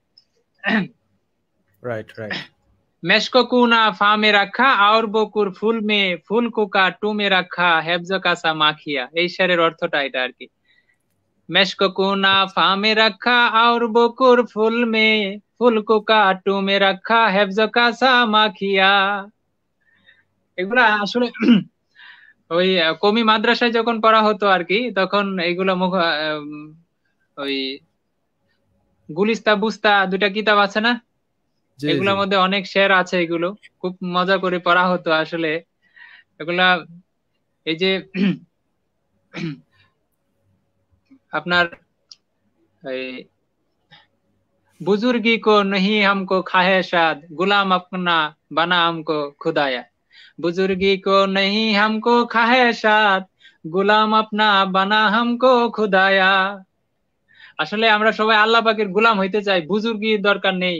রাইট রাইট মেসকো কুনা ফামে রাখা और বকুর ফুল মে ফুল কুকা টু মে রাখা হেফজ কাসা মাখিয়া এই সারের অর্থটা এটা আর কি মেশকোকোনা ফা মে রাখা আর বকুর ফুল মে ফুল কুকা টু মে রাখা হেফজ কাসা মাখিয়া এগুলা আসলে ওই কমি মাদ্রাসায় যখন পড়া হতো আর কি তখন এগুলো মুখ ওই গুলিস্তা বুস্তা দুটা কিতাব আছে না এগুলোর মধ্যে অনেক শেয়ার আছে এগুলো খুব মজা করে পড়া হতো আসলে এগুলা এই যে [CLEARS THROAT] আপনার বুজুর্গি কো নহি হামকো সাদ গুলাম আপনা বানা আমকো খুদায়া বুজুর্গি কো নহি হামকো সাদ গুলাম আপনা বানা হামকো খুদায়া আসলে আমরা সবাই আল্লাহ পাকের গুলাম হইতে চাই বুজুর্গির দরকার নেই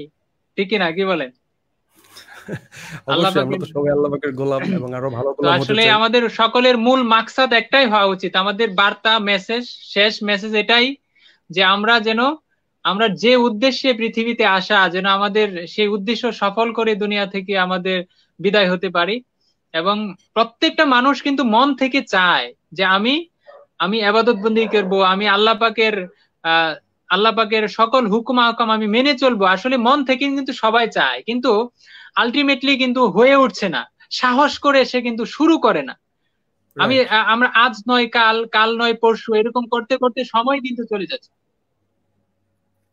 ঠিক কি বলেন [LAUGHS] আমরা
[LAUGHS] আসলে
আমাদের সকলের মূল মাকসাদ একটাই হওয়া উচিত আমাদের বার্তা মেসেজ শেষ মেসেজ এটাই যে আমরা যেন আমরা যে উদ্দেশ্যে পৃথিবীতে আসা যেন আমাদের সেই উদ্দেশ্য সফল করে দুনিয়া থেকে আমাদের বিদায় হতে পারি এবং প্রত্যেকটা মানুষ কিন্তু মন থেকে চায় যে আমি আমি আবাদত বন্দী করবো আমি আল্লাহ পাকের আল্লাপাকের সকল হুকুম আহকাম আমি মেনে চলবো আসলে মন থেকে কিন্তু সবাই চায় কিন্তু আলটিমেটলি কিন্তু হয়ে উঠছে না সাহস করে সে কিন্তু শুরু করে না আমি আমরা আজ নয় কাল কাল নয় পরশু এরকম করতে করতে সময় কিন্তু চলে যাচ্ছে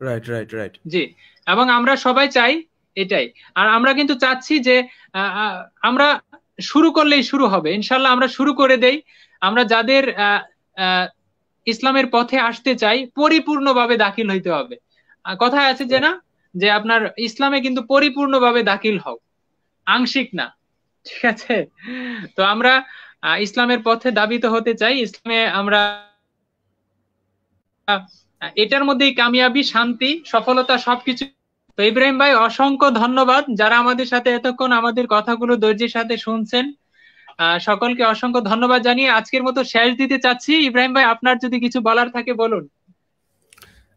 রাইট রাইট রাইট জি এবং আমরা সবাই চাই এটাই আর আমরা কিন্তু চাচ্ছি যে আমরা শুরু করলেই শুরু হবে ইনশাল্লাহ আমরা শুরু করে দেই আমরা যাদের ইসলামের পথে আসতে চাই পরিপূর্ণভাবে দাখিল হইতে হবে কথায় আছে যে না যে আপনার ইসলামে কিন্তু পরিপূর্ণভাবে দাখিল হও আংশিক না ঠিক আছে তো আমরা ইসলামের পথে দাবিত হতে চাই ইসলামে আমরা এটার মধ্যেই কামিয়াবি শান্তি সফলতা সবকিছু তো ইব্রাহিম ভাই অসংখ্য ধন্যবাদ যারা আমাদের সাথে এতক্ষণ আমাদের কথাগুলো দর্জির সাথে শুনছেন সকলকে অসংখ্য ধন্যবাদ জানিয়ে আজকের মতো শেষ দিতে চাচ্ছি ইব্রাহিম ভাই আপনার যদি কিছু বলার থাকে বলুন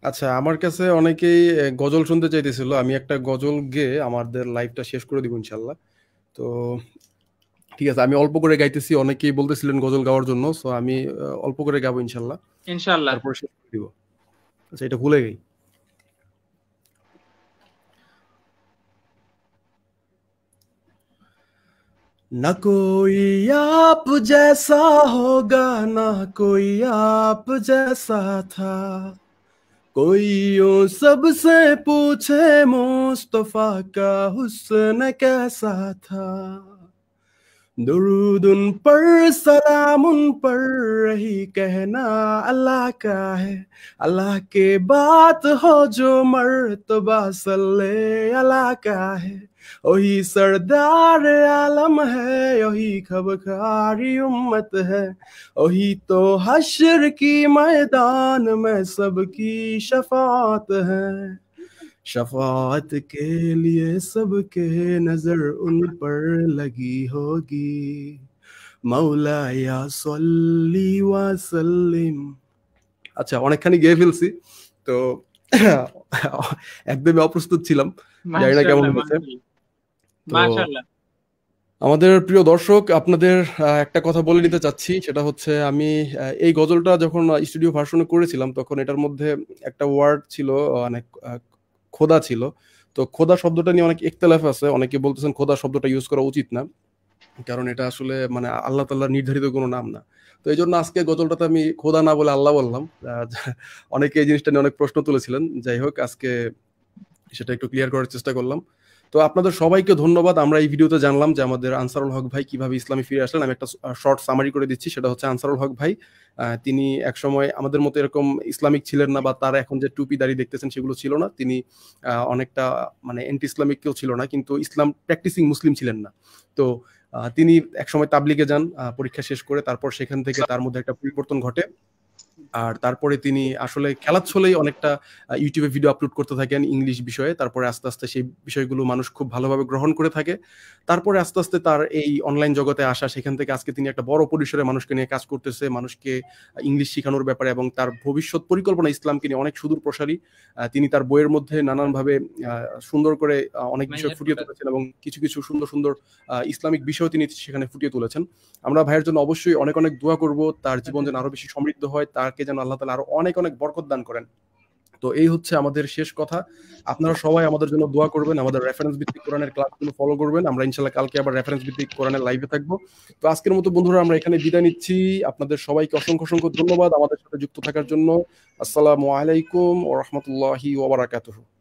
আচ্ছা আমার কাছে অনেকেই গজল শুনতে চাইতেছিল আমি একটা গজল গে আমাদের লাইভটা শেষ করে দিব ইনশাল্লাহ তো ঠিক আছে আমি অল্প করে গাইতেছি অনেকেই বলতেছিলেন গজল গাওয়ার জন্য সো আমি অল্প করে গাবো ইনশাল্লাহ
ইনশাল্লাহ তারপর শেষ করে দিব
আচ্ছা এটা ভুলে গেই न कोई आप जैसा होगा ना कोई आप जैसा था कोई यो सबसे पूछे मुस्तफ़ा का हुसन कैसा था दुरूद उन पर सलाम उन पर रही कहना अल्लाह का है अल्लाह के बात हो जो मर्तबा सल्ले अल्लाह का है वही सरदार आलम है वही खबकारी उम्मत है वही तो हशर की मैदान में सबकी शफात है शफात के लिए सबके नजर उन पर लगी होगी मौला या सल्ली व वसल्लिम আচ্ছা अच्छा, অনেকখানি গেয়ে ফেলছি তো [LAUGHS] একদমই অপ্রস্তুত ছিলাম জানি না কেমন হয়েছে আমাদের প্রিয় দর্শক আপনাদের একটা কথা বলে নিতে চাচ্ছি সেটা হচ্ছে আমি এই গজলটা যখন স্টুডিও ভার্সনে করেছিলাম তখন এটার মধ্যে একটা ওয়ার্ড ছিল মানে খোদা ছিল তো খোদা শব্দটা নিয়ে অনেক একতলাফ আছে অনেকে বলতেছেন খোদা শব্দটা ইউজ করা উচিত না কারণ এটা আসলে মানে আল্লাহ তাল্লাহ নির্ধারিত কোনো নাম না তো এই জন্য আজকে গজলটাতে আমি খোদা না বলে আল্লাহ বললাম অনেকে এই জিনিসটা নিয়ে অনেক প্রশ্ন তুলেছিলেন যাই হোক আজকে সেটা একটু ক্লিয়ার করার চেষ্টা করলাম তো আপনাদের সবাইকে ধন্যবাদ আমরা এই ভিডিওতে জানলাম যে আমাদের আনসারুল হক ভাই কিভাবে ইসলামে ফিরে আসলেন আমি একটা শর্ট সামারি করে দিচ্ছি সেটা হচ্ছে আনসারুল হক ভাই তিনি একসময় আমাদের মতো এরকম ইসলামিক ছিলেন না বা তার এখন যে টুপি দাঁড়িয়ে দেখতেছেন সেগুলো ছিল না তিনি অনেকটা মানে অ্যান্টি ইসলামিক কেউ ছিল না কিন্তু ইসলাম প্র্যাকটিসিং মুসলিম ছিলেন না তো তিনি একসময় তাবলিগে যান পরীক্ষা শেষ করে তারপর সেখান থেকে আচ্ছা। তার মধ্যে একটা পরিবর্তন ঘটে আর তারপরে তিনি আসলে খেলাচ্ছলেই অনেকটা ইউটিউবে ভিডিও আপলোড করতে থাকেন ইংলিশ বিষয়ে তারপরে আস্তে আস্তে সেই বিষয়গুলো মানুষ খুব ভালোভাবে গ্রহণ করে থাকে তারপরে আস্তে আস্তে তার এই অনলাইন জগতে আসা সেখান থেকে আজকে তিনি একটা বড় পরিসরে মানুষকে নিয়ে কাজ করতেছে মানুষকে ইংলিশ শেখানোর ব্যাপারে এবং তার ভবিষ্যৎ পরিকল্পনা ইসলামকে নিয়ে অনেক সুদূর প্রসারী তিনি তার বইয়ের মধ্যে নানানভাবে সুন্দর করে অনেক মানে বিষয় ফুটিয়ে তুলেছেন এবং কিছু কিছু সুন্দর সুন্দর ইসলামিক বিষয় তিনি সেখানে ফুটিয়ে তুলেছেন আমরা ভাইয়ের জন্য অবশ্যই অনেক অনেক দোয়া করব তার জীবন আচ্ছা। যেন আরো বেশি সমৃদ্ধ হয় তার তাকে যেন আল্লাহ তালা আরো অনেক অনেক বরকত দান করেন তো এই হচ্ছে আমাদের শেষ কথা আপনারা সবাই আমাদের জন্য দোয়া করবেন আমাদের রেফারেন্স ভিত্তিক কোরআনের ক্লাসগুলো ফলো করবেন আমরা ইনশাল্লাহ কালকে আবার রেফারেন্স ভিত্তিক কোরআনের লাইভে থাকবো তো আজকের মতো বন্ধুরা আমরা এখানে বিদায় নিচ্ছি আপনাদের সবাইকে অসংখ্য অসংখ্য ধন্যবাদ আমাদের সাথে যুক্ত থাকার জন্য আসসালামু আলাইকুম ও রহমতুল্লাহি ওবরাকাতুহু